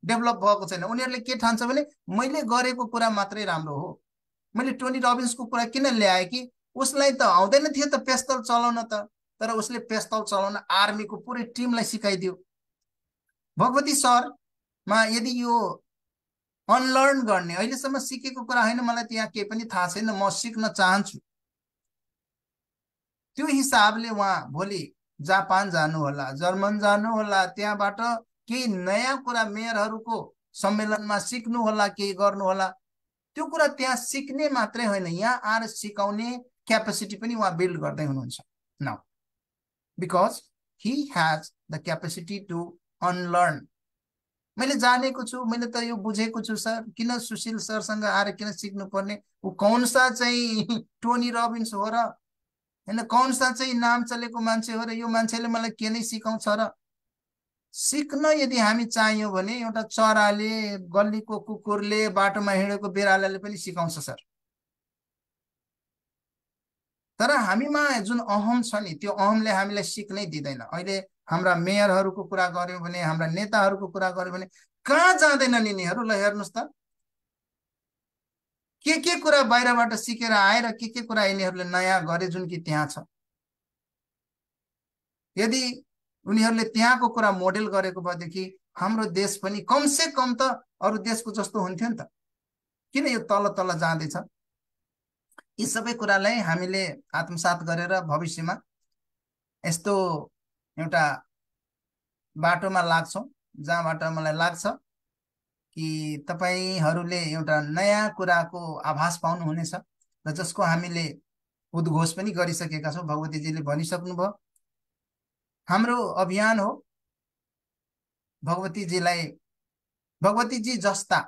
डेभलप भएको छैन उनीहरूले के ठान्छ भने मैले गरेको कुरा मात्रै राम्रो हो मैले टोनी रबिन्सको कुरा किन ल्याएँ कि उसलाई त आउँदैन थियो त पेस्तल चलाउन त तर उसले पेस्तल चलाउन आर्मीको पुरै टिमलाई सिकाइदियो भगवती सरमा यदि यो अनलर्न गर्ने अहिलेसम्म सिकेको कुरा होइन मलाई त्यहाँ केही पनि थाहा छैन म सिक्न चाहन्छु त्यो हिसाबले उहाँ भोलि जापान जानु होला जर्मन जानु होला त्यहाँबाट केही नयाँ कुरा मेयरहरूको सम्मेलनमा सिक्नु होला केही गर्नु होला त्यो कुरा त्यहाँ सिक्ने मात्रै होइन यहाँ आएर सिकाउने क्यापेसिटी पनि उहाँ बिल्ड गर्दै हुनुहुन्छ न because he has the capacity to unlearn मैले जानेको छु मैले त यो बुझेको छु सर किन सुशील सरसँग आएर किन सिक्नुपर्ने ऊ कौन सा चाहिँ टोनी रबिन्स हो र होइन कौन चाहिँ नाम चलेको मान्छे हो र यो मान्छेले मलाई के नै सिकाउँछ र सिक्न यदि हामी चाहियो भने एउटा चराले गल्लीको कुकुरले बाटोमा हिँडेको बिरालाले पनि सिकाउँछ सर तर हामीमा जुन अहम छ नि त्यो अहमले हामीलाई सिक्नै दिँदैन अहिले हाम्रा मेयरहरूको कुरा गऱ्यौँ भने हाम्रा नेताहरूको कुरा गऱ्यौँ भने कहाँ जाँदैनन् यिनीहरू ल हेर्नुहोस् त के के कुरा बाहिरबाट सिकेर आएर के के कुरा यिनीहरूले नयाँ गरे जुन कि त्यहाँ छ यदि उनीहरूले त्यहाँको कुरा मोडेल गरेको भएदेखि हाम्रो देश पनि कमसे कम त अरू देशको जस्तो हुन्थ्यो नि त किन यो तल तल जाँदैछ यी सबै कुरालाई हामीले आत्मसात गरेर भविष्यमा यस्तो एउटा बाटोमा लाग्छौँ जहाँबाट मलाई लाग्छ कि तपाईँहरूले एउटा नयाँ कुराको आभास पाउनुहुनेछ र जसको हामीले उद्घोष पनि गरिसकेका छौँ भगवतीजीले भनिसक्नुभयो हाम्रो अभियान हो भगवतीजीलाई भगवतीजी जस्ता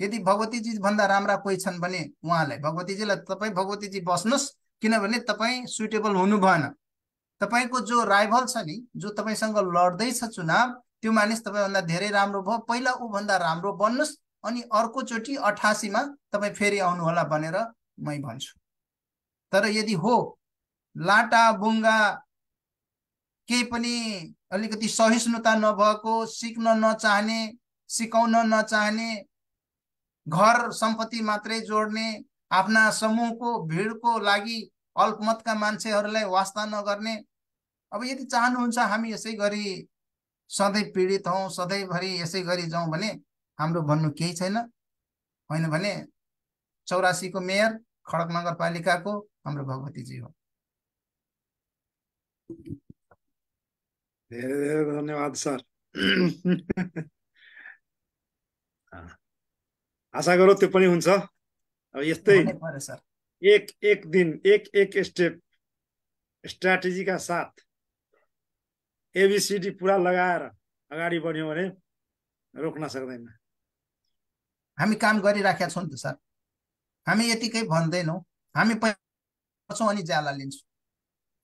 यदि भगवतीजी भन्दा राम्रा कोही छन् भने उहाँलाई भगवतीजीलाई तपाईँ भगवतीजी बस्नुहोस् किनभने तपाईँ सुइटेबल हुनु भएन तपाईँको जो राइभल छ नि जो तपाईँसँग लड्दैछ चुनाव त्यो मानिस तपाईँभन्दा धेरै राम्रो भयो पहिला ऊभन्दा राम्रो बन्नुहोस् अनि अर्कोचोटि अठासीमा तपाईँ फेरि आउनुहोला भनेर मै भन्छु तर यदि हो लाटा बुङ्गा केही पनि अलिकति सहिष्णुता नभएको सिक्न नचाहने सिकाउन नचाहने घर सम्पत्ति मात्रै जोड्ने आफ्ना समूहको भिडको लागि अल्पमतका मान्छेहरूलाई वास्ता नगर्ने अब यदि चाहनुहुन्छ हामी यसै गरी सधैँ पीडित हौँ सधैँभरि यसै गरी जाउँ भने हाम्रो भन्नु केही छैन होइन भने चौरासीको मेयर खडक नगरपालिकाको हाम्रो भगवतीजी हो धेरै धेरै धन्यवाद सर आशा गरौँ त्यो पनि हुन्छ अब यस्तै एक एक दिन एक एक स्टेप स्ट्राटेजीका साथ एबिसिडी पुरा लगाएर अगाडि बढ्यौँ भने रोक्न सक्दैन हामी काम गरिराखेका छौँ नि त सर हामी यतिकै भन्दैनौँ हामी पहिला अनि जाला लिन्छौँ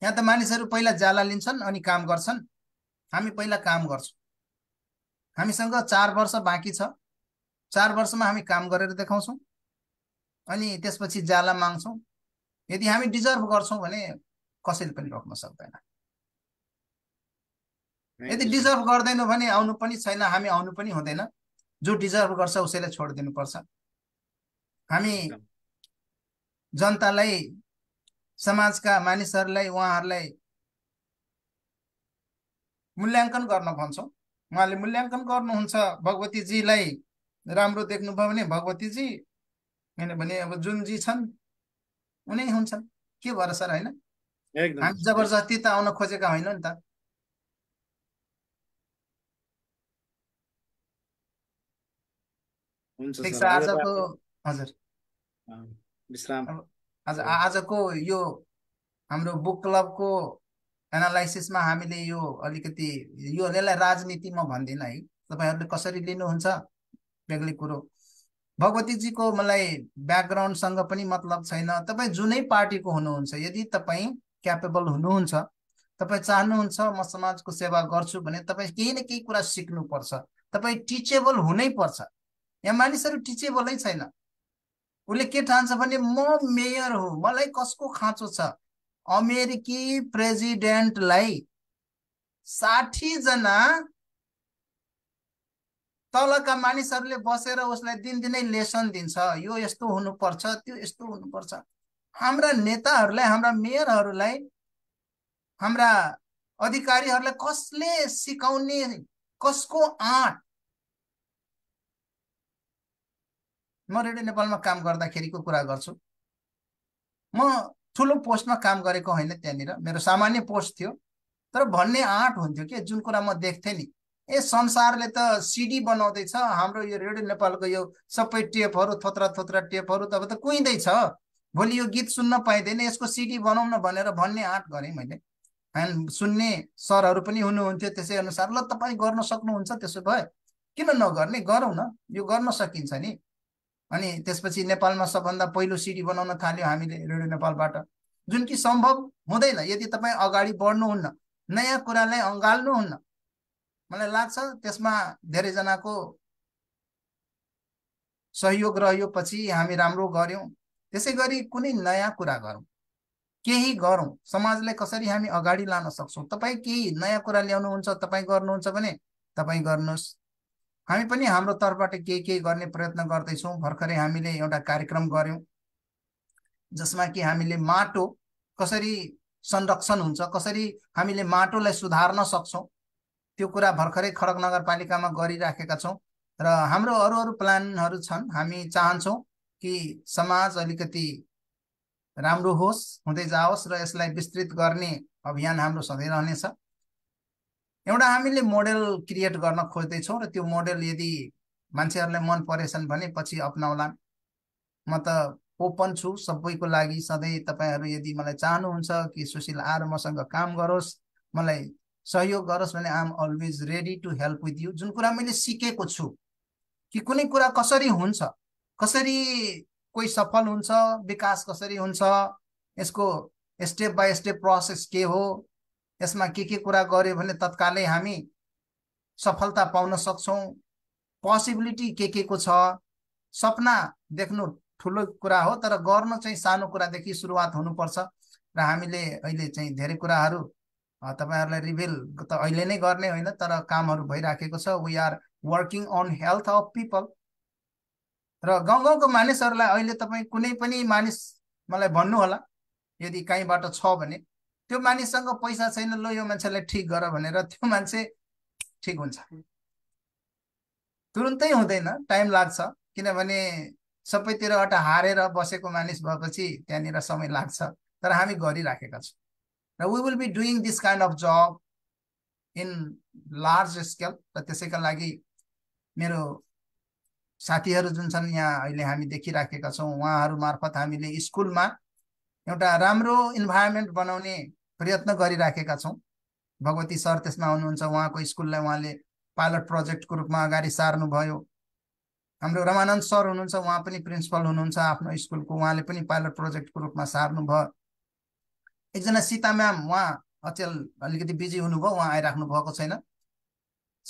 यहाँ त मानिसहरू पहिला जाला लिन्छन् अनि काम गर्छन् हामी पहिला काम गर्छौँ हामीसँग चार वर्ष बाँकी छ चार वर्षमा हामी काम गरेर देखाउँछौँ अनि त्यसपछि जाला माग्छौँ यदि हामी डिजर्भ गर्छौँ भने कसैले पनि रोक्न सक्दैन यदि डिजर्भ गर्दैनौँ भने आउनु पनि छैन हामी आउनु पनि हुँदैन जो डिजर्भ गर्छ उसैलाई छोडिदिनुपर्छ हामी जनतालाई समाजका मानिसहरूलाई उहाँहरूलाई मूल्याङ्कन गर्न भन्छौँ उहाँले मूल्याङ्कन गर्नुहुन्छ भगवतीजीलाई राम्रो देख्नुभयो भने भगवतीजी भने अब जी छन् उनी हुन्छन् के भएर सर होइन हामी जबरजस्ती त आउन खोजेका होइन नि त ठिक छ आजको हजुर आजको यो हाम्रो बुक क्लबको एनालाइसिसमा हामीले यो अलिकति यो यसलाई राजनीति म भन्दिनँ है तपाईँहरूले कसरी लिनुहुन्छ बेग्लै कुरो भगवतीजीको मलाई ब्याकग्राउन्डसँग पनि मतलब छैन तपाईँ जुनै पार्टीको हुनुहुन्छ यदि तपाईँ क्यापेबल हुनुहुन्छ तपाईँ चाहनुहुन्छ म समाजको सेवा गर्छु भने तपाईँ केही न केही कुरा सिक्नुपर्छ तपाईँ टिचेबल हुनै पर्छ यहाँ मानिसहरू टिचेबलै छैन उसले के ठान्छ भने म मेयर हो मलाई कसको खाँचो छ अमेरिकी प्रेजिडेन्टलाई साठीजना तलका मानिसहरूले बसेर उसलाई दिनदिनै लेसन दिन्छ यो यस्तो हुनुपर्छ त्यो यस्तो हुनुपर्छ हाम्रा नेताहरूलाई हाम्रा मेयरहरूलाई हाम्रा अधिकारीहरूलाई कसले सिकाउने कसको आँट म रेडियो नेपालमा काम गर्दाखेरिको कुरा गर्छु म ठुलो पोस्टमा काम गरेको होइन त्यहाँनिर मेरो सामान्य पोस्ट थियो तर भन्ने आँट हुन्थ्यो कि जुन कुरा म देख्थेँ नि ए संसारले त सिडी बनाउँदैछ हाम्रो यो रेडियो नेपालको यो सबै टेपहरू थोत्रा थोत्रा टेपहरू त अब त कुहिँदैछ भोलि यो गीत सुन्न पाइँदैन यसको सिडी बनाउन भनेर भन्ने आँट गरेँ मैले सुन्ने सरहरू पनि हुनुहुन्थ्यो त्यसै अनुसार ल तपाईँ गर्न सक्नुहुन्छ त्यसो भए किन नगर्ने गरौँ न यो गर्न सकिन्छ नि अनि त्यसपछि नेपालमा सबभन्दा पहिलो सिडी बनाउन थाल्यो हामीले रेडियो नेपालबाट जुन कि सम्भव हुँदैन यदि तपाईँ अगाडि बढ्नुहुन्न नयाँ कुरालाई अँगाल्नुहुन्न मलाई लाग्छ त्यसमा धेरैजनाको सहयोग रह्यो पछि हामी राम्रो गऱ्यौँ त्यसै गरी कुनै नयाँ कुरा गरौँ केही गरौँ समाजलाई कसरी हामी अगाडि लान सक्छौँ तपाईँ केही नयाँ कुरा ल्याउनुहुन्छ तपाईँ गर्नुहुन्छ भने तपाईँ गर्नुहोस् हामी पनि हाम्रो तर्फबाट केही केही गर्ने प्रयत्न गर्दैछौँ भर्खरै हामीले एउटा कार्यक्रम गऱ्यौँ जसमा कि हामीले माटो कसरी संरक्षण हुन्छ कसरी हामीले माटोलाई सुधार्न सक्छौँ त्यो कुरा भर्खरै खडक नगरपालिकामा गरिराखेका छौँ र हाम्रो अरू अरू प्लानहरू छन् हामी चाहन्छौँ कि समाज अलिकति राम्रो होस् हुँदै जाओस् र यसलाई विस्तृत गर्ने अभियान हाम्रो सधैँ रहनेछ एउटा हामीले मोडेल क्रिएट गर्न खोज्दैछौँ र त्यो मोडेल यदि मान्छेहरूलाई मन परेछन् भने पछि अप्नाउला म त ओपन छु सबैको लागि सधैँ तपाईँहरू यदि मलाई चाहनुहुन्छ कि सुशील आएर मसँग काम गरोस् मलाई सहयोग गरोस् भने I'm always ready to help with you जुन कुरा मैले सिकेको छु कि कुनै कुरा कसरी हुन्छ कसरी कोही सफल हुन्छ विकास कसरी हुन्छ यसको स्टेप बाई स्टेप प्रोसेस के हो यसमा के के कुरा गर्यो भने तत्कालै हामी सफलता पाउन सक्छौँ पोसिबिलिटी के के को छ सपना देख्नु ठुलो कुरा हो तर गर्नु चाहिँ सानो कुरादेखि सुरुवात हुनुपर्छ र हामीले अहिले चाहिँ धेरै कुराहरू तपाईँहरूलाई रिभेल त अहिले नै गर्ने होइन तर कामहरू भइराखेको छ we are working on health of people र गाउँ गाउँको मानिसहरूलाई अहिले तपाईँ कुनै पनि मानिस मलाई भन्नु होला यदि कहीँबाट छ भने त्यो मानिससँग पैसा छैन ल यो मान्छेलाई ठिक गर भनेर त्यो मान्छे ठिक हुन्छ तुरुन्तै हुँदैन टाइम लाग्छ किनभने सबैतिरबाट हारेर बसेको मानिस भएपछि त्यहाँनिर समय लाग्छ तर हामी गरिराखेका छौँ र we will be doing this kind of job in large scale र त्यसैका लागि मेरो साथीहरू जुन छन् यहाँ अहिले हामी देखिराखेका छौँ उहाँहरू मार्फत हामीले स्कुलमा एउटा राम्रो इन्भाइरोमेन्ट बनाउने प्रयत्न गरिराखेका छौँ भगवती सर त्यसमा हुनुहुन्छ उहाँको स्कुललाई उहाँले पाइलट प्रोजेक्टको रूपमा अगाडि सार्नुभयो हाम्रो रमानन्द सर हुनुहुन्छ उहाँ पनि प्रिन्सिपल हुनुहुन्छ आफ्नो स्कुलको उहाँले पनि पाइलट प्रोजेक्टको रूपमा सार्नुभयो एकजना सीता म्याम उहाँ अचेल अलिकति बिजी हुनुभयो उहाँ आइराख्नु भएको छैन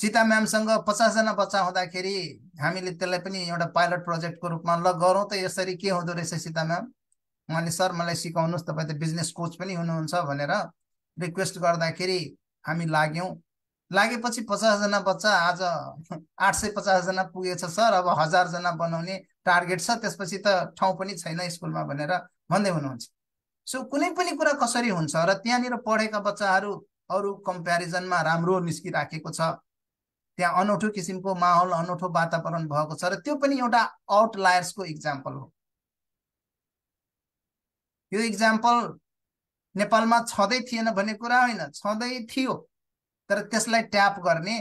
सीता म्यामसँग पचासजना बच्चा हुँदाखेरि हामीले त्यसलाई पनि एउटा पाइलट प्रोजेक्टको रूपमा ल गरौँ त यसरी के हुँदो रहेछ सीता म्याम उहाँले सर मलाई सिकाउनुहोस् तपाईँ त बिजनेस कोच पनि हुनुहुन्छ भनेर रिक्वेस्ट गर्दाखेरि हामी लाग्यौँ लागेपछि पचासजना बच्चा आज आठ सय पचासजना पुगेछ सर अब हजारजना बनाउने टार्गेट छ त्यसपछि त ठाउँ पनि छैन स्कुलमा भनेर भन्दै हुनुहुन्छ सो कुनै पनि कुरा कसरी हुन्छ र त्यहाँनिर पढेका बच्चाहरू अरू कम्पेरिजनमा राम्रो निस्किराखेको छ त्यहाँ अनौठो किसिमको माहौल अनौठो वातावरण भएको छ र त्यो पनि एउटा आउटलायर्सको इक्जाम्पल हो यो इक्जाम्पल नेपालमा छँदै थिएन भन्ने कुरा होइन छँदै थियो तर त्यसलाई ट्याप गर्ने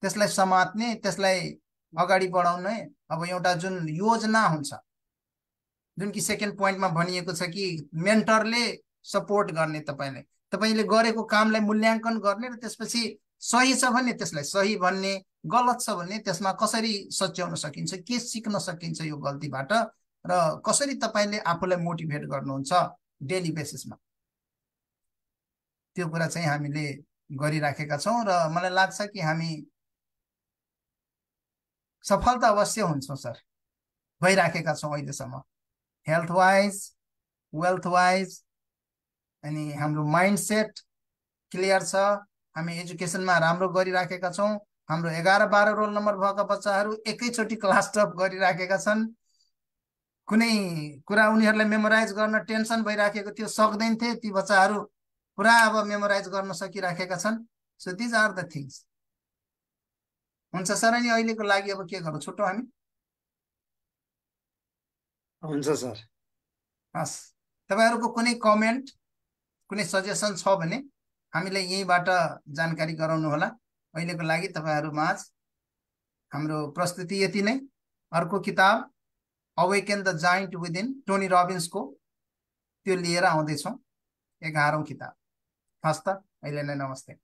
त्यसलाई समात्ने त्यसलाई अगाडि बढाउने अब एउटा जुन योजना हुन्छ जुन कि सेकेन्ड पोइन्टमा भनिएको छ कि मेन्टरले सपोर्ट गर्ने तपाईँलाई तपाईँले गरेको कामलाई मूल्याङ्कन गर्ने र त्यसपछि सही छ भने त्यसलाई सही भन्ने गलत छ भने त्यसमा कसरी सच्याउन सकिन्छ के सिक्न सकिन्छ यो गल्तीबाट र कसरी तपाईँले आफूलाई मोटिभेट गर्नुहुन्छ डेली बेसिसमा त्यो कुरा चाहिँ हामीले गरिराखेका छौँ र मलाई लाग्छ कि हामी सफल त अवश्य हुन्छौँ सर भइराखेका छौँ अहिलेसम्म हेल्थ वाइज वेल्थ वाइज अनि हाम्रो माइन्ड सेट क्लियर छ हामी एजुकेसनमा राम्रो गरिराखेका छौँ हाम्रो एघार बाह्र रोल नम्बर भएका बच्चाहरू एकैचोटि क्लास टप गरिराखेका छन् कुनै कुरा उनीहरूलाई मेमोराइज गर्न टेन्सन भइराखेको थियो सक्दैन थिए ती बच्चाहरू पुरा अब मेमोराइज गर्न सकिराखेका छन् so these are the things हुन्छ सर अनि अहिलेको लागि अब के गरौँ छुट्टो हामी हुन्छ सर हस् तपाईँहरूको कुनै कमेन्ट कुनै सजेसन छ भने हामीलाई यहीँबाट जानकारी गराउनु होला अहिलेको लागि तपाईँहरू माझ हाम्रो प्रस्तुति यति नै अर्को किताब awaken the giant within Tony रबिन्सको त्यो लिएर आउँदैछौँ एघारौँ किताब हस् त अहिले नै नमस्ते